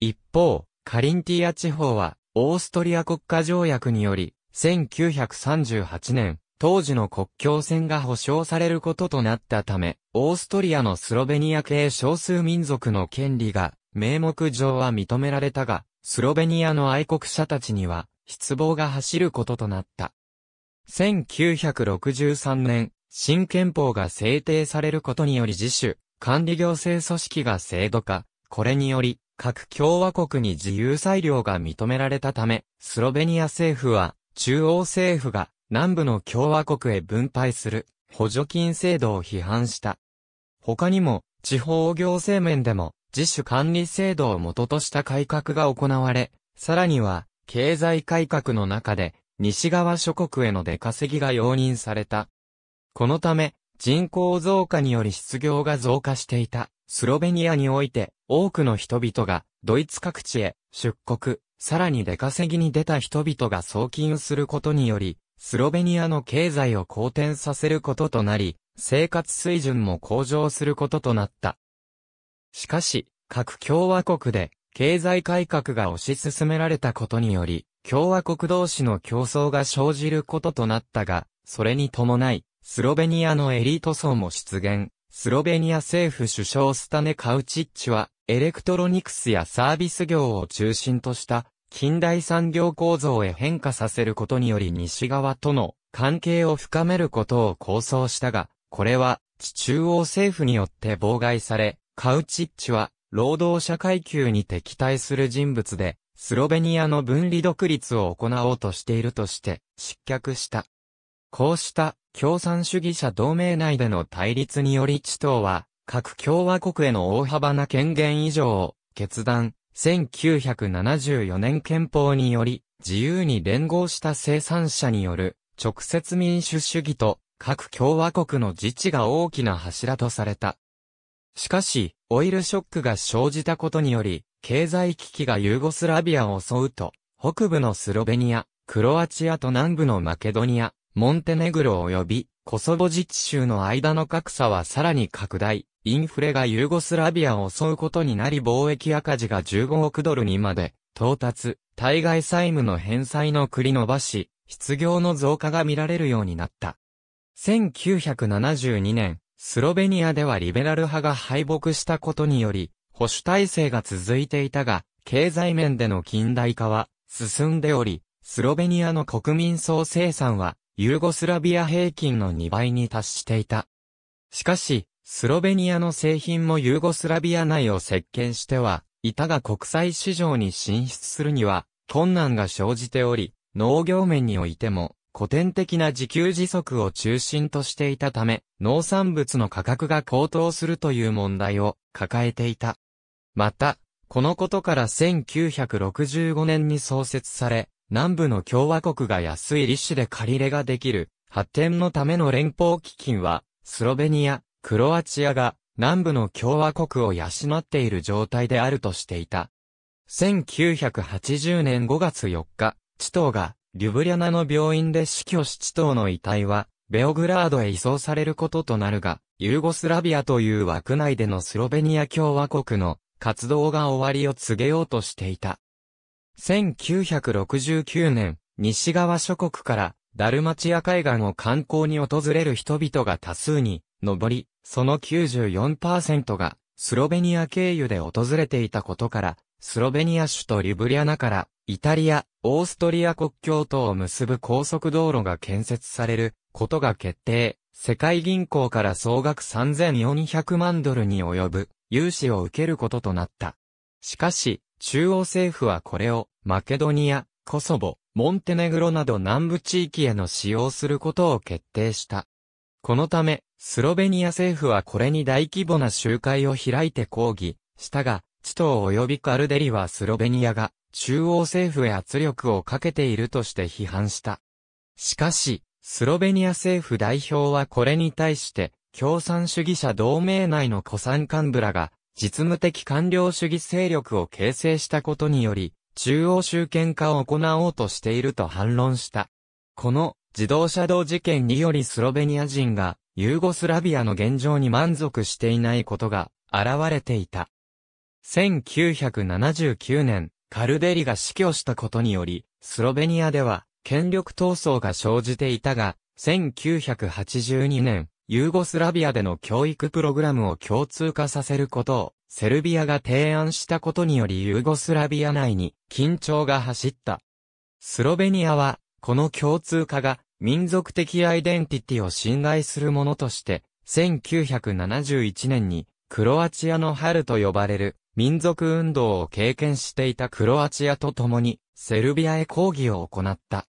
一方、カリンティア地方は、オーストリア国家条約により、1938年、当時の国境線が保障されることとなったため、オーストリアのスロベニア系少数民族の権利が、名目上は認められたが、スロベニアの愛国者たちには、失望が走ることとなった。1963年、新憲法が制定されることにより自主、管理行政組織が制度化、これにより、各共和国に自由裁量が認められたため、スロベニア政府は、中央政府が南部の共和国へ分配する補助金制度を批判した。他にも、地方行政面でも自主管理制度を元とした改革が行われ、さらには、経済改革の中で、西側諸国への出稼ぎが容認された。このため、人口増加により失業が増加していた、スロベニアにおいて、多くの人々が、ドイツ各地へ出国、さらに出稼ぎに出た人々が送金することにより、スロベニアの経済を好転させることとなり、生活水準も向上することとなった。しかし、各共和国で経済改革が推し進められたことにより、共和国同士の競争が生じることとなったが、それに伴い、スロベニアのエリート層も出現。スロベニア政府首相スタネ・カウチッチは、エレクトロニクスやサービス業を中心とした近代産業構造へ変化させることにより西側との関係を深めることを構想したが、これは地中央政府によって妨害され、カウチッチは労働者階級に敵対する人物で、スロベニアの分離独立を行おうとしているとして、失脚した。こうした共産主義者同盟内での対立により地頭は、各共和国への大幅な権限以上を決断、1974年憲法により、自由に連合した生産者による直接民主主義と各共和国の自治が大きな柱とされた。しかし、オイルショックが生じたことにより、経済危機がユーゴスラビアを襲うと、北部のスロベニア、クロアチアと南部のマケドニア、モンテネグロ及び、コソボ自治州の間の格差はさらに拡大、インフレがユーゴスラビアを襲うことになり貿易赤字が15億ドルにまで到達、対外債務の返済の繰り延ばし、失業の増加が見られるようになった。1972年、スロベニアではリベラル派が敗北したことにより、保守体制が続いていたが、経済面での近代化は進んでおり、スロベニアの国民総生産はユーゴスラビア平均の2倍に達していた。しかし、スロベニアの製品もユーゴスラビア内を席巻しては、いたが国際市場に進出するには困難が生じており、農業面においても古典的な自給自足を中心としていたため、農産物の価格が高騰するという問題を抱えていた。また、このことから1965年に創設され、南部の共和国が安い利子で借り入れができる、発展のための連邦基金は、スロベニア、クロアチアが南部の共和国を養っている状態であるとしていた。1980年5月4日、地頭がリュブリャナの病院で死去七頭の遺体は、ベオグラードへ移送されることとなるが、ユーゴスラビアという枠内でのスロベニア共和国の活動が終わりを告げようとしていた。1969年、西側諸国からダルマチア海岸を観光に訪れる人々が多数に上り、その94%がスロベニア経由で訪れていたことから、スロベニア首都リュブリアナからイタリア、オーストリア国境とを結ぶ高速道路が建設されることが決定。世界銀行から総額3400万ドルに及ぶ融資を受けることとなった。しかし、中央政府はこれをマケドニア、コソボ、モンテネグロなど南部地域への使用することを決定した。このため、スロベニア政府はこれに大規模な集会を開いて抗議したが、地頭及びカルデリはスロベニアが中央政府へ圧力をかけているとして批判した。しかし、スロベニア政府代表はこれに対して、共産主義者同盟内の古参幹部らが、実務的官僚主義勢力を形成したことにより、中央集権化を行おうとしていると反論した。この自動車道事件によりスロベニア人がユーゴスラビアの現状に満足していないことが現れていた。1979年、カルデリが死去したことにより、スロベニアでは、権力闘争が生じていたが、1982年、ユーゴスラビアでの教育プログラムを共通化させることを、セルビアが提案したことによりユーゴスラビア内に緊張が走った。スロベニアは、この共通化が民族的アイデンティティを侵害するものとして、1971年にクロアチアの春と呼ばれる民族運動を経験していたクロアチアと共にセルビアへ抗議を行った。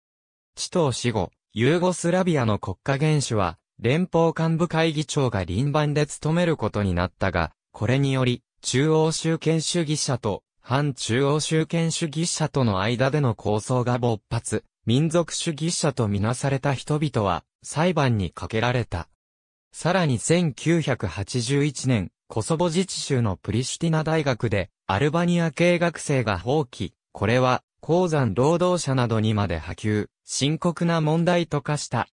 地頭死後、ユーゴスラビアの国家元首は連邦幹部会議長が輪番で務めることになったが、これにより中央集権主義者と反中央集権主義者との間での抗争が勃発、民族主義者とみなされた人々は裁判にかけられた。さらに1981年、コソボ自治州のプリシュティナ大学で、アルバニア系学生が放棄、これは、鉱山労働者などにまで波及、深刻な問題と化した。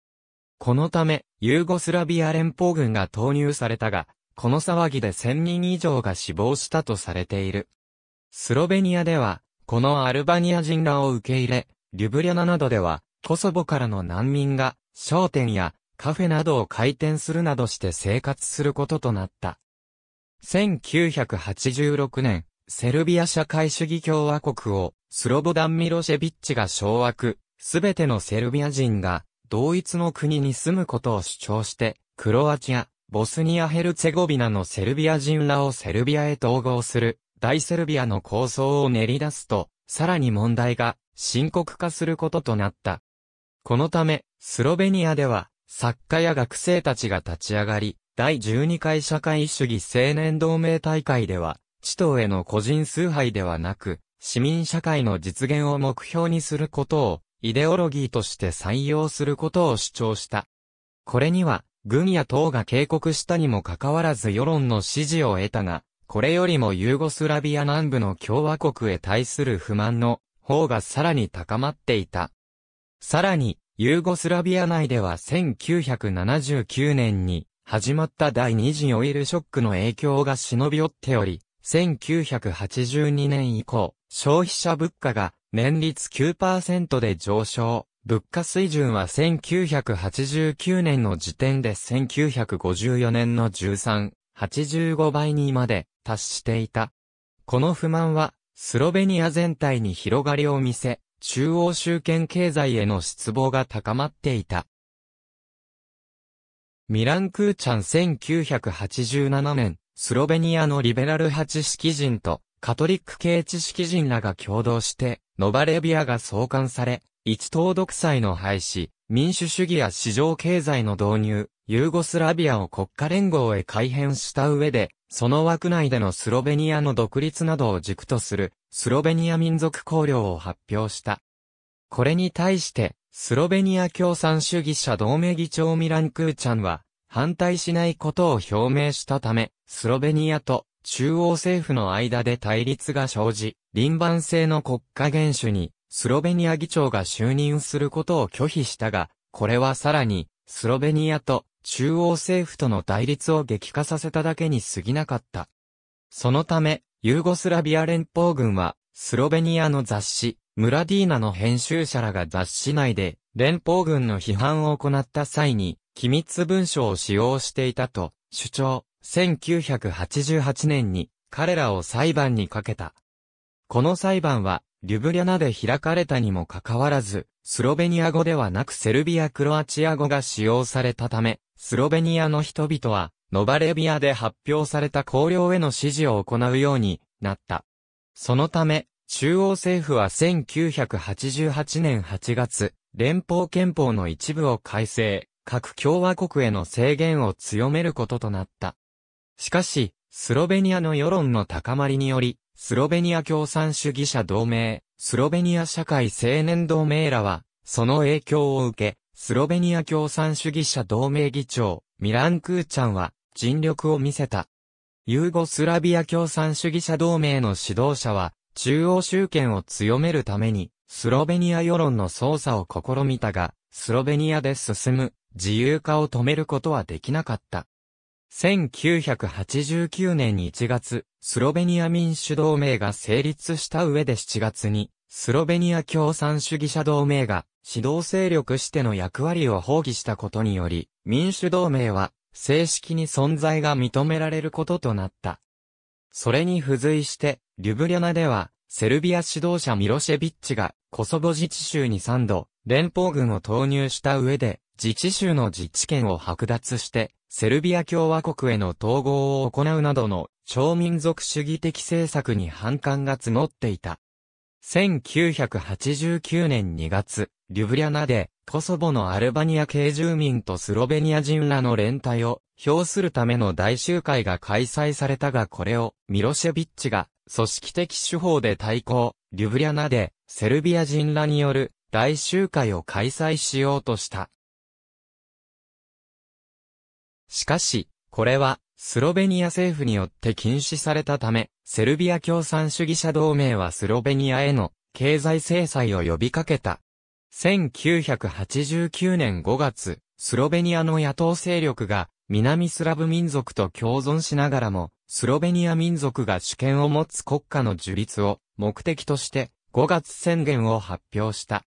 このため、ユーゴスラビア連邦軍が投入されたが、この騒ぎで1000人以上が死亡したとされている。スロベニアでは、このアルバニア人らを受け入れ、リュブリャナなどでは、コソボからの難民が、商店やカフェなどを開店するなどして生活することとなった。1986年、セルビア社会主義共和国をスロボダン・ミロシェビッチが掌握、すべてのセルビア人が同一の国に住むことを主張して、クロアチア、ボスニア・ヘルツェゴビナのセルビア人らをセルビアへ統合する、大セルビアの構想を練り出すと、さらに問題が深刻化することとなった。このため、スロベニアでは、作家や学生たちが立ち上がり、第12回社会主義青年同盟大会では、地頭への個人崇拝ではなく、市民社会の実現を目標にすることを、イデオロギーとして採用することを主張した。これには、軍や党が警告したにもかかわらず世論の支持を得たが、これよりもユーゴスラビア南部の共和国へ対する不満の方がさらに高まっていた。さらに、ユーゴスラビア内では1979年に始まった第二次オイルショックの影響が忍び寄っており、1982年以降、消費者物価が年率9%で上昇。物価水準は1989年の時点で1954年の13、85倍にまで達していた。この不満は、スロベニア全体に広がりを見せ、中央集権経済への失望が高まっていた。ミラン・クーチャン1987年、スロベニアのリベラル派知識人とカトリック系知識人らが共同して、ノバレビアが創刊され、一党独裁の廃止、民主主義や市場経済の導入、ユーゴスラビアを国家連合へ改変した上で、その枠内でのスロベニアの独立などを軸とする、スロベニア民族綱領を発表した。これに対して、スロベニア共産主義者同盟議長ミラン・クーチャンは、反対しないことを表明したため、スロベニアと中央政府の間で対立が生じ、臨番制の国家元首に、スロベニア議長が就任することを拒否したが、これはさらに、スロベニアと中央政府との対立を激化させただけに過ぎなかった。そのため、ユーゴスラビア連邦軍は、スロベニアの雑誌、ムラディーナの編集者らが雑誌内で連邦軍の批判を行った際に、機密文書を使用していたと主張、1988年に彼らを裁判にかけた。この裁判は、リュブリャナで開かれたにもかかわらず、スロベニア語ではなくセルビア・クロアチア語が使用されたため、スロベニアの人々は、ノバレビアで発表された公領への支持を行うようになった。そのため、中央政府は1988年8月、連邦憲法の一部を改正、各共和国への制限を強めることとなった。しかし、スロベニアの世論の高まりにより、スロベニア共産主義者同盟、スロベニア社会青年同盟らは、その影響を受け、スロベニア共産主義者同盟議長、ミラン・クーチャンは、尽力を見せた。ユーゴスラビア共産主義者同盟の指導者は、中央集権を強めるために、スロベニア世論の操作を試みたが、スロベニアで進む自由化を止めることはできなかった。1989年1月、スロベニア民主同盟が成立した上で7月に、スロベニア共産主義者同盟が指導勢力しての役割を放棄したことにより、民主同盟は正式に存在が認められることとなった。それに付随して、リュブリャナでは、セルビア指導者ミロシェビッチが、コソボ自治州に3度、連邦軍を投入した上で、自治州の自治権を剥奪して、セルビア共和国への統合を行うなどの、超民族主義的政策に反感が募っていた。1989年2月、リュブリャナで、コソボのアルバニア系住民とスロベニア人らの連帯を表するための大集会が開催されたがこれをミロシェビッチが組織的手法で対抗、リュブリャナでセルビア人らによる大集会を開催しようとした。しかし、これはスロベニア政府によって禁止されたため、セルビア共産主義者同盟はスロベニアへの経済制裁を呼びかけた。1989年5月、スロベニアの野党勢力が南スラブ民族と共存しながらも、スロベニア民族が主権を持つ国家の樹立を目的として5月宣言を発表した。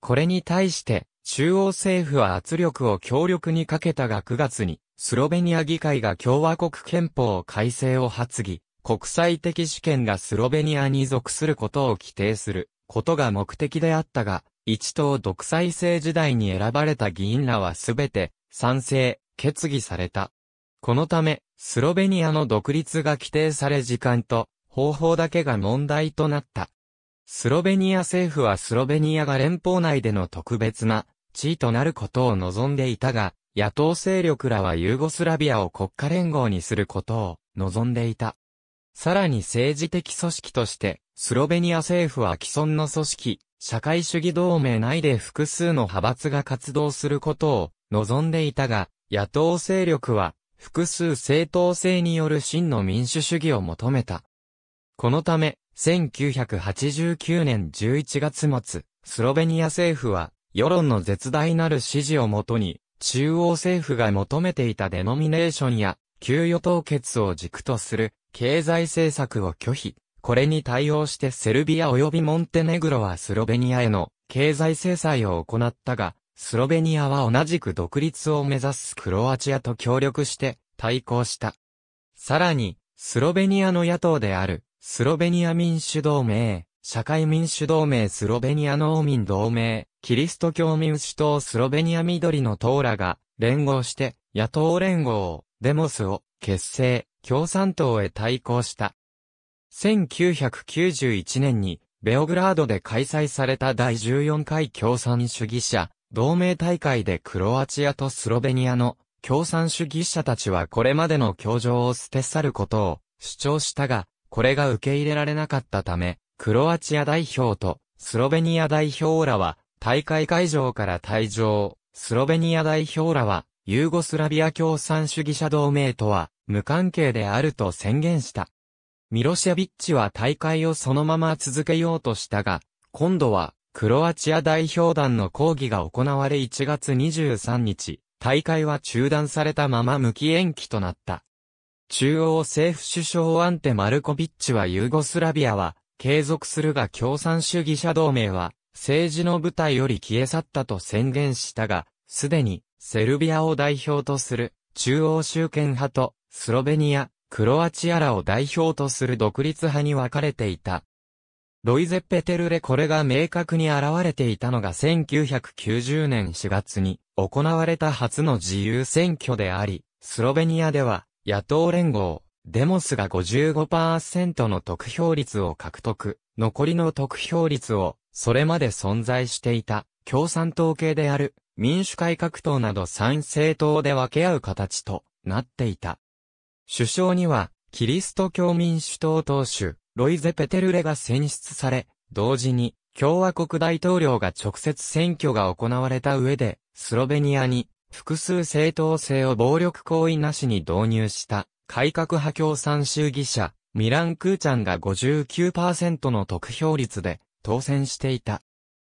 これに対して中央政府は圧力を強力にかけたが9月にスロベニア議会が共和国憲法改正を発議、国際的主権がスロベニアに属することを規定することが目的であったが、一党独裁制時代に選ばれた議員らはすべて賛成、決議された。このため、スロベニアの独立が規定され時間と方法だけが問題となった。スロベニア政府はスロベニアが連邦内での特別な地位となることを望んでいたが、野党勢力らはユーゴスラビアを国家連合にすることを望んでいた。さらに政治的組織として、スロベニア政府は既存の組織、社会主義同盟内で複数の派閥が活動することを望んでいたが、野党勢力は複数政党制による真の民主主義を求めた。このため、1989年11月末、スロベニア政府は、世論の絶大なる支持をもとに、中央政府が求めていたデノミネーションや、給与凍結を軸とする経済政策を拒否。これに対応してセルビア及びモンテネグロはスロベニアへの経済制裁を行ったが、スロベニアは同じく独立を目指すクロアチアと協力して対抗した。さらに、スロベニアの野党である、スロベニア民主同盟、社会民主同盟スロベニア農民同盟、キリスト教民主党スロベニア緑の党らが連合して野党連合、デモスを結成、共産党へ対抗した。1991年に、ベオグラードで開催された第14回共産主義者、同盟大会でクロアチアとスロベニアの共産主義者たちはこれまでの教場を捨て去ることを主張したが、これが受け入れられなかったため、クロアチア代表とスロベニア代表らは大会会場から退場、スロベニア代表らはユーゴスラビア共産主義者同盟とは無関係であると宣言した。ミロシェビッチは大会をそのまま続けようとしたが、今度は、クロアチア代表団の抗議が行われ1月23日、大会は中断されたまま無期延期となった。中央政府首相アンテ・マルコビッチはユーゴスラビアは継続するが共産主義者同盟は政治の舞台より消え去ったと宣言したが、すでにセルビアを代表とする中央集権派とスロベニア、クロアチアらを代表とする独立派に分かれていた。ロイゼ・ペテルでこれが明確に現れていたのが1990年4月に行われた初の自由選挙であり、スロベニアでは野党連合、デモスが55%の得票率を獲得、残りの得票率をそれまで存在していた共産党系である民主改革党など参政党で分け合う形となっていた。首相には、キリスト教民主党党首、ロイゼ・ペテルレが選出され、同時に、共和国大統領が直接選挙が行われた上で、スロベニアに、複数正当性を暴力行為なしに導入した、改革派共産主義者、ミラン・クーチャンが59%の得票率で、当選していた。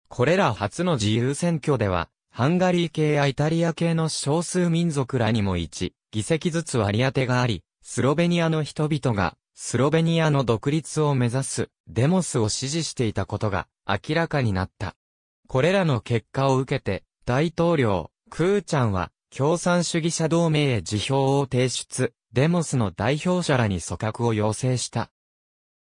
これら初の自由選挙では、ハンガリー系やイタリア系の少数民族らにも一議席ずつ割り当てがあり、スロベニアの人々が、スロベニアの独立を目指す、デモスを支持していたことが明らかになった。これらの結果を受けて、大統領、クーチャンは、共産主義者同盟へ辞表を提出、デモスの代表者らに組閣を要請した。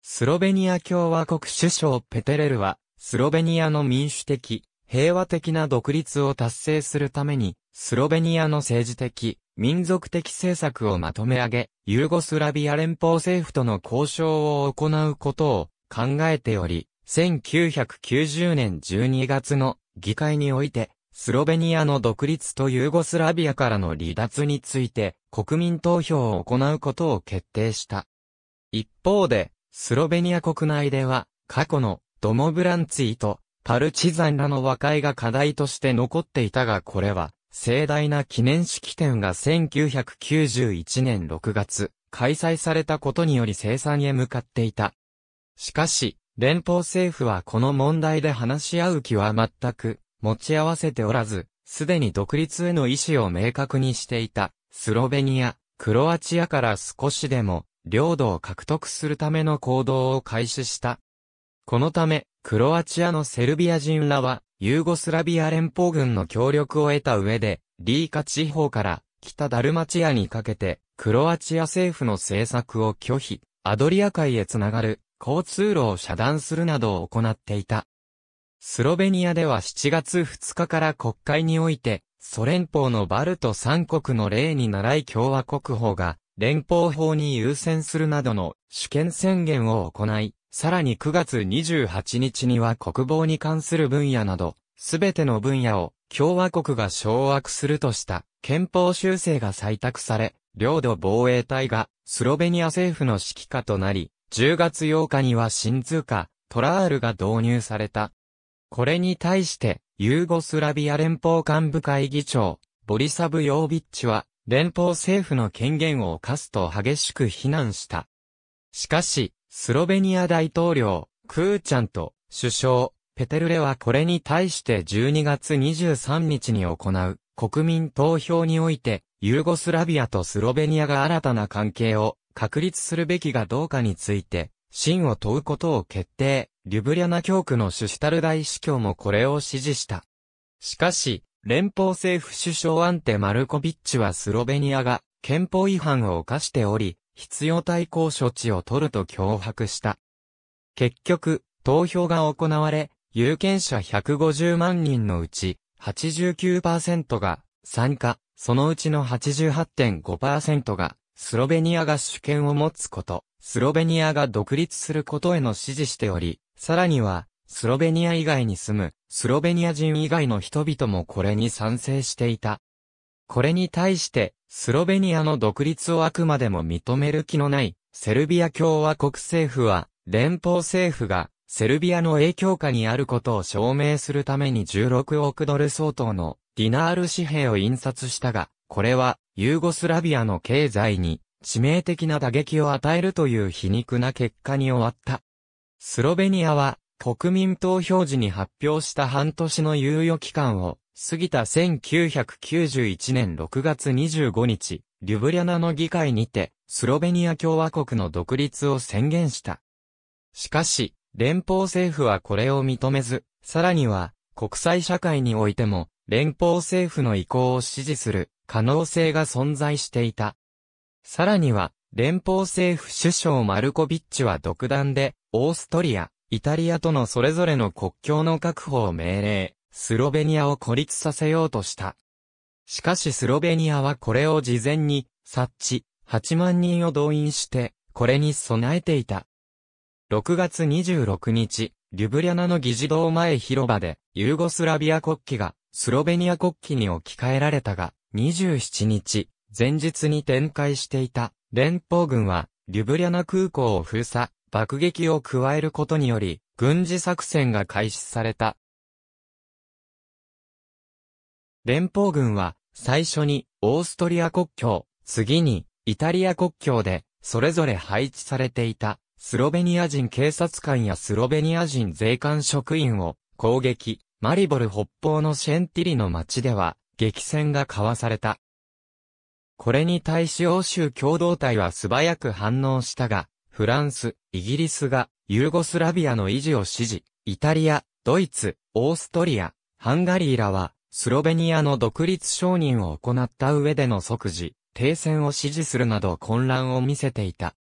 スロベニア共和国首相ペテレルは、スロベニアの民主的、平和的な独立を達成するために、スロベニアの政治的、民族的政策をまとめ上げ、ユーゴスラビア連邦政府との交渉を行うことを考えており、1990年12月の議会において、スロベニアの独立とユーゴスラビアからの離脱について国民投票を行うことを決定した。一方で、スロベニア国内では、過去のドモブランツィとパルチザンらの和解が課題として残っていたがこれは、盛大な記念式典が1991年6月、開催されたことにより生産へ向かっていた。しかし、連邦政府はこの問題で話し合う気は全く持ち合わせておらず、すでに独立への意思を明確にしていた、スロベニア、クロアチアから少しでも、領土を獲得するための行動を開始した。このため、クロアチアのセルビア人らは、ユーゴスラビア連邦軍の協力を得た上で、リーカ地方から北ダルマチアにかけて、クロアチア政府の政策を拒否、アドリア海へつながる交通路を遮断するなどを行っていた。スロベニアでは7月2日から国会において、ソ連邦のバルト三国の例に習い共和国法が連邦法に優先するなどの主権宣言を行い、さらに9月28日には国防に関する分野など、すべての分野を共和国が掌握するとした憲法修正が採択され、領土防衛隊がスロベニア政府の指揮下となり、10月8日には新通貨、トラールが導入された。これに対して、ユーゴスラビア連邦幹部会議長、ボリサブ・ヨービッチは、連邦政府の権限を課すと激しく非難した。しかし、スロベニア大統領、クーチャンと首相、ペテルレはこれに対して12月23日に行う国民投票において、ユーゴスラビアとスロベニアが新たな関係を確立するべきがどうかについて、真を問うことを決定、リュブリャナ教区のシュシタル大司教もこれを支持した。しかし、連邦政府首相アンテ・マルコビッチはスロベニアが憲法違反を犯しており、必要対抗処置を取ると脅迫した。結局、投票が行われ、有権者150万人のうち、89%が参加、そのうちの88.5%が、スロベニアが主権を持つこと、スロベニアが独立することへの支持しており、さらには、スロベニア以外に住む、スロベニア人以外の人々もこれに賛成していた。これに対して、スロベニアの独立をあくまでも認める気のない、セルビア共和国政府は、連邦政府が、セルビアの影響下にあることを証明するために16億ドル相当のディナール紙幣を印刷したが、これはユーゴスラビアの経済に致命的な打撃を与えるという皮肉な結果に終わった。スロベニアは国民投票時に発表した半年の猶予期間を過ぎた1991年6月25日、リュブリャナの議会にて、スロベニア共和国の独立を宣言した。しかし、連邦政府はこれを認めず、さらには、国際社会においても、連邦政府の意向を支持する可能性が存在していた。さらには、連邦政府首相マルコビッチは独断で、オーストリア、イタリアとのそれぞれの国境の確保を命令。スロベニアを孤立させようとした。しかしスロベニアはこれを事前に察知、8万人を動員して、これに備えていた。6月26日、リュブリャナの議事堂前広場で、ユーゴスラビア国旗がスロベニア国旗に置き換えられたが、27日、前日に展開していた連邦軍は、リュブリャナ空港を封鎖、爆撃を加えることにより、軍事作戦が開始された。連邦軍は、最初に、オーストリア国境、次に、イタリア国境で、それぞれ配置されていた、スロベニア人警察官やスロベニア人税関職員を攻撃、マリボル北方のシェンティリの町では、激戦が交わされた。これに対し欧州共同体は素早く反応したが、フランス、イギリスがユーゴスラビアの維持を支持、イタリア、ドイツ、オーストリア、ハンガリーらはスロベニアの独立承認を行った上での即時、停戦を支持するなど混乱を見せていた。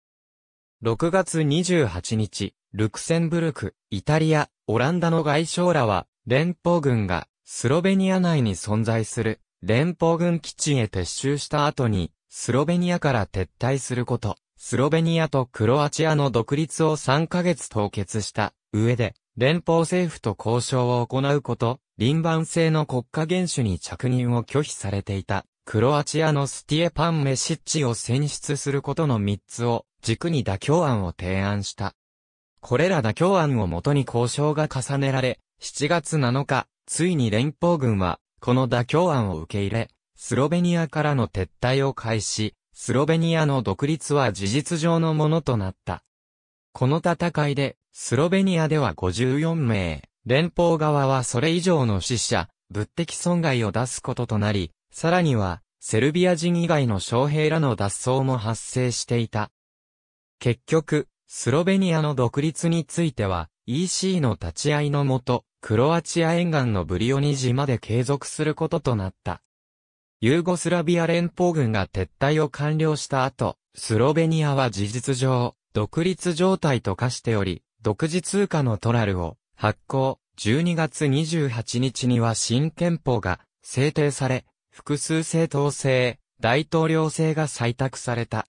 6月28日、ルクセンブルク、イタリア、オランダの外相らは、連邦軍が、スロベニア内に存在する、連邦軍基地へ撤収した後に、スロベニアから撤退すること、スロベニアとクロアチアの独立を3ヶ月凍結した、上で、連邦政府と交渉を行うこと、輪番制の国家元首に着任を拒否されていた、クロアチアのスティエパン・メシッチを選出することの3つを軸に妥協案を提案した。これら妥協案をもとに交渉が重ねられ、7月7日、ついに連邦軍は、この妥協案を受け入れ、スロベニアからの撤退を開始、スロベニアの独立は事実上のものとなった。この戦いで、スロベニアでは54名、連邦側はそれ以上の死者、物的損害を出すこととなり、さらには、セルビア人以外の将兵らの脱走も発生していた。結局、スロベニアの独立については、EC の立ち会いのもと、クロアチア沿岸のブリオニジまで継続することとなった。ユーゴスラビア連邦軍が撤退を完了した後、スロベニアは事実上、独立状態と化しており、独自通貨のトラルを発行、12月28日には新憲法が制定され、複数政党制、大統領制が採択された。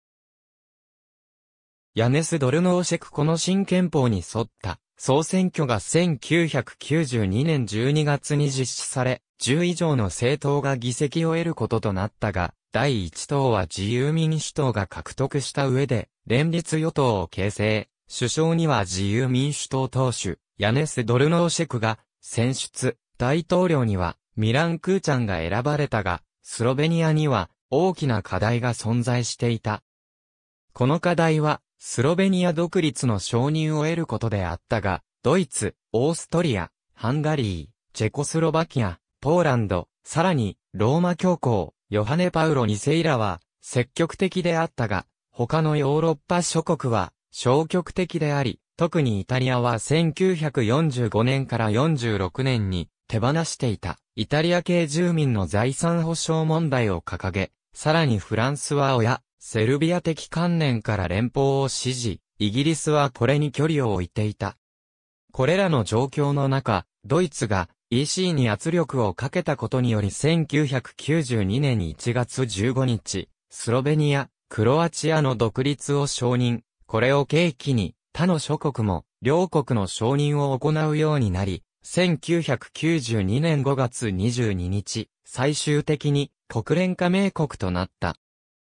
ヤネス・ドルノーシェクこの新憲法に沿った総選挙が1992年12月に実施され、10以上の政党が議席を得ることとなったが、第1党は自由民主党が獲得した上で、連立与党を形成。首相には自由民主党党首、ヤネス・ドルノーシェクが選出、大統領にはミラン・クーチャンが選ばれたが、スロベニアには大きな課題が存在していた。この課題は、スロベニア独立の承認を得ることであったが、ドイツ、オーストリア、ハンガリー、チェコスロバキア、ポーランド、さらに、ローマ教皇、ヨハネ・パウロセ世らは、積極的であったが、他のヨーロッパ諸国は、消極的であり、特にイタリアは1945年から46年に手放していたイタリア系住民の財産保障問題を掲げ、さらにフランスは親、セルビア的観念から連邦を支持、イギリスはこれに距離を置いていた。これらの状況の中、ドイツが EC に圧力をかけたことにより1992年1月15日、スロベニア、クロアチアの独立を承認、これを契機に他の諸国も両国の承認を行うようになり、1992年5月22日、最終的に国連加盟国となった。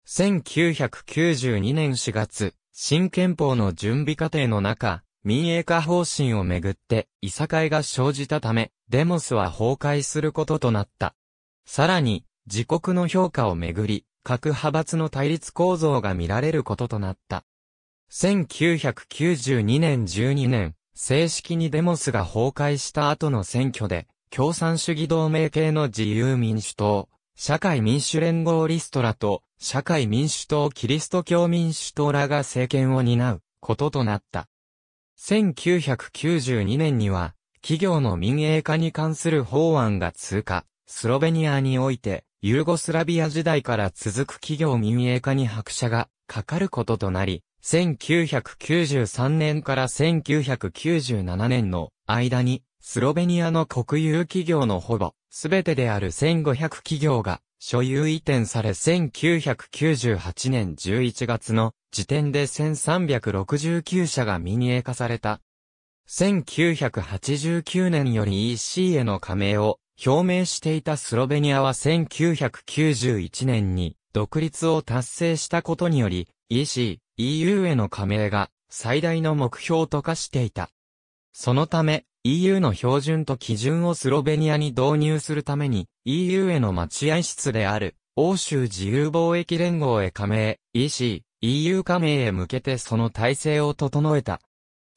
1992年4月、新憲法の準備過程の中、民営化方針をめぐって、いさかいが生じたため、デモスは崩壊することとなった。さらに、自国の評価をめぐり、各派閥の対立構造が見られることとなった。1992年12年、正式にデモスが崩壊した後の選挙で、共産主義同盟系の自由民主党、社会民主連合リストラと、社会民主党キリスト教民主党らが政権を担うこととなった。1992年には、企業の民営化に関する法案が通過、スロベニアにおいて、ユーゴスラビア時代から続く企業民営化に拍車がかかることとなり、1993年から1997年の間に、スロベニアの国有企業のほぼ、すべてである1500企業が、所有移転され1998年11月の時点で1369社が民営化された。1989年より EC への加盟を表明していたスロベニアは1991年に独立を達成したことにより EC EU への加盟が最大の目標と化していた。そのため、EU の標準と基準をスロベニアに導入するために EU への待合室である欧州自由貿易連合へ加盟 EC、EU 加盟へ向けてその体制を整えた。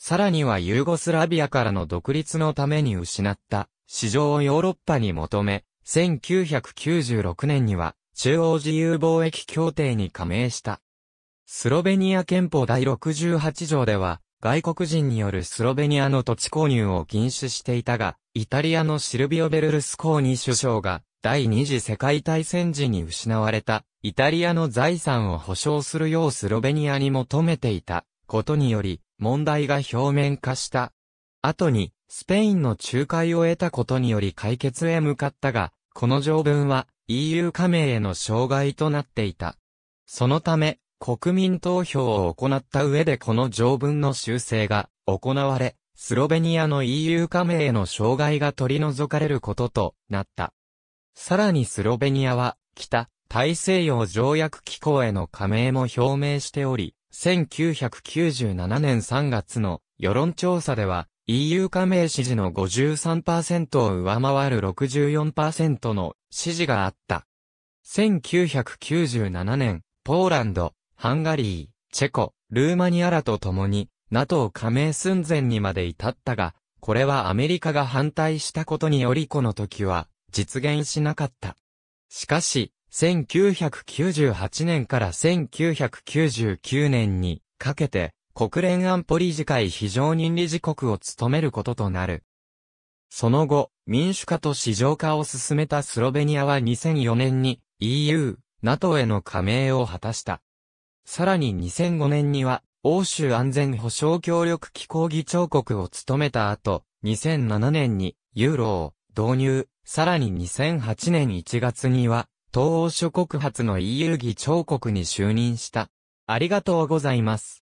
さらにはユーゴスラビアからの独立のために失った市場をヨーロッパに求め、1996年には中央自由貿易協定に加盟した。スロベニア憲法第68条では、外国人によるスロベニアの土地購入を禁止していたが、イタリアのシルビオ・ベルルスコーニ首相が、第二次世界大戦時に失われた、イタリアの財産を保障するようスロベニアに求めていた、ことにより、問題が表面化した。後に、スペインの仲介を得たことにより解決へ向かったが、この条文は EU 加盟への障害となっていた。そのため、国民投票を行った上でこの条文の修正が行われ、スロベニアの EU 加盟への障害が取り除かれることとなった。さらにスロベニアは、北、大西洋条約機構への加盟も表明しており、1997年3月の世論調査では、EU 加盟支持の53%を上回る64%の支持があった。1997年、ポーランド、ハンガリー、チェコ、ルーマニアらと共に、NATO 加盟寸前にまで至ったが、これはアメリカが反対したことによりこの時は、実現しなかった。しかし、1998年から1999年にかけて、国連安保理事会非常任理事国を務めることとなる。その後、民主化と市場化を進めたスロベニアは2004年に EU、NATO への加盟を果たした。さらに2005年には、欧州安全保障協力機構議長国を務めた後、2007年にユーロを導入、さらに2008年1月には、東欧諸国発の EU 議長国に就任した。ありがとうございます。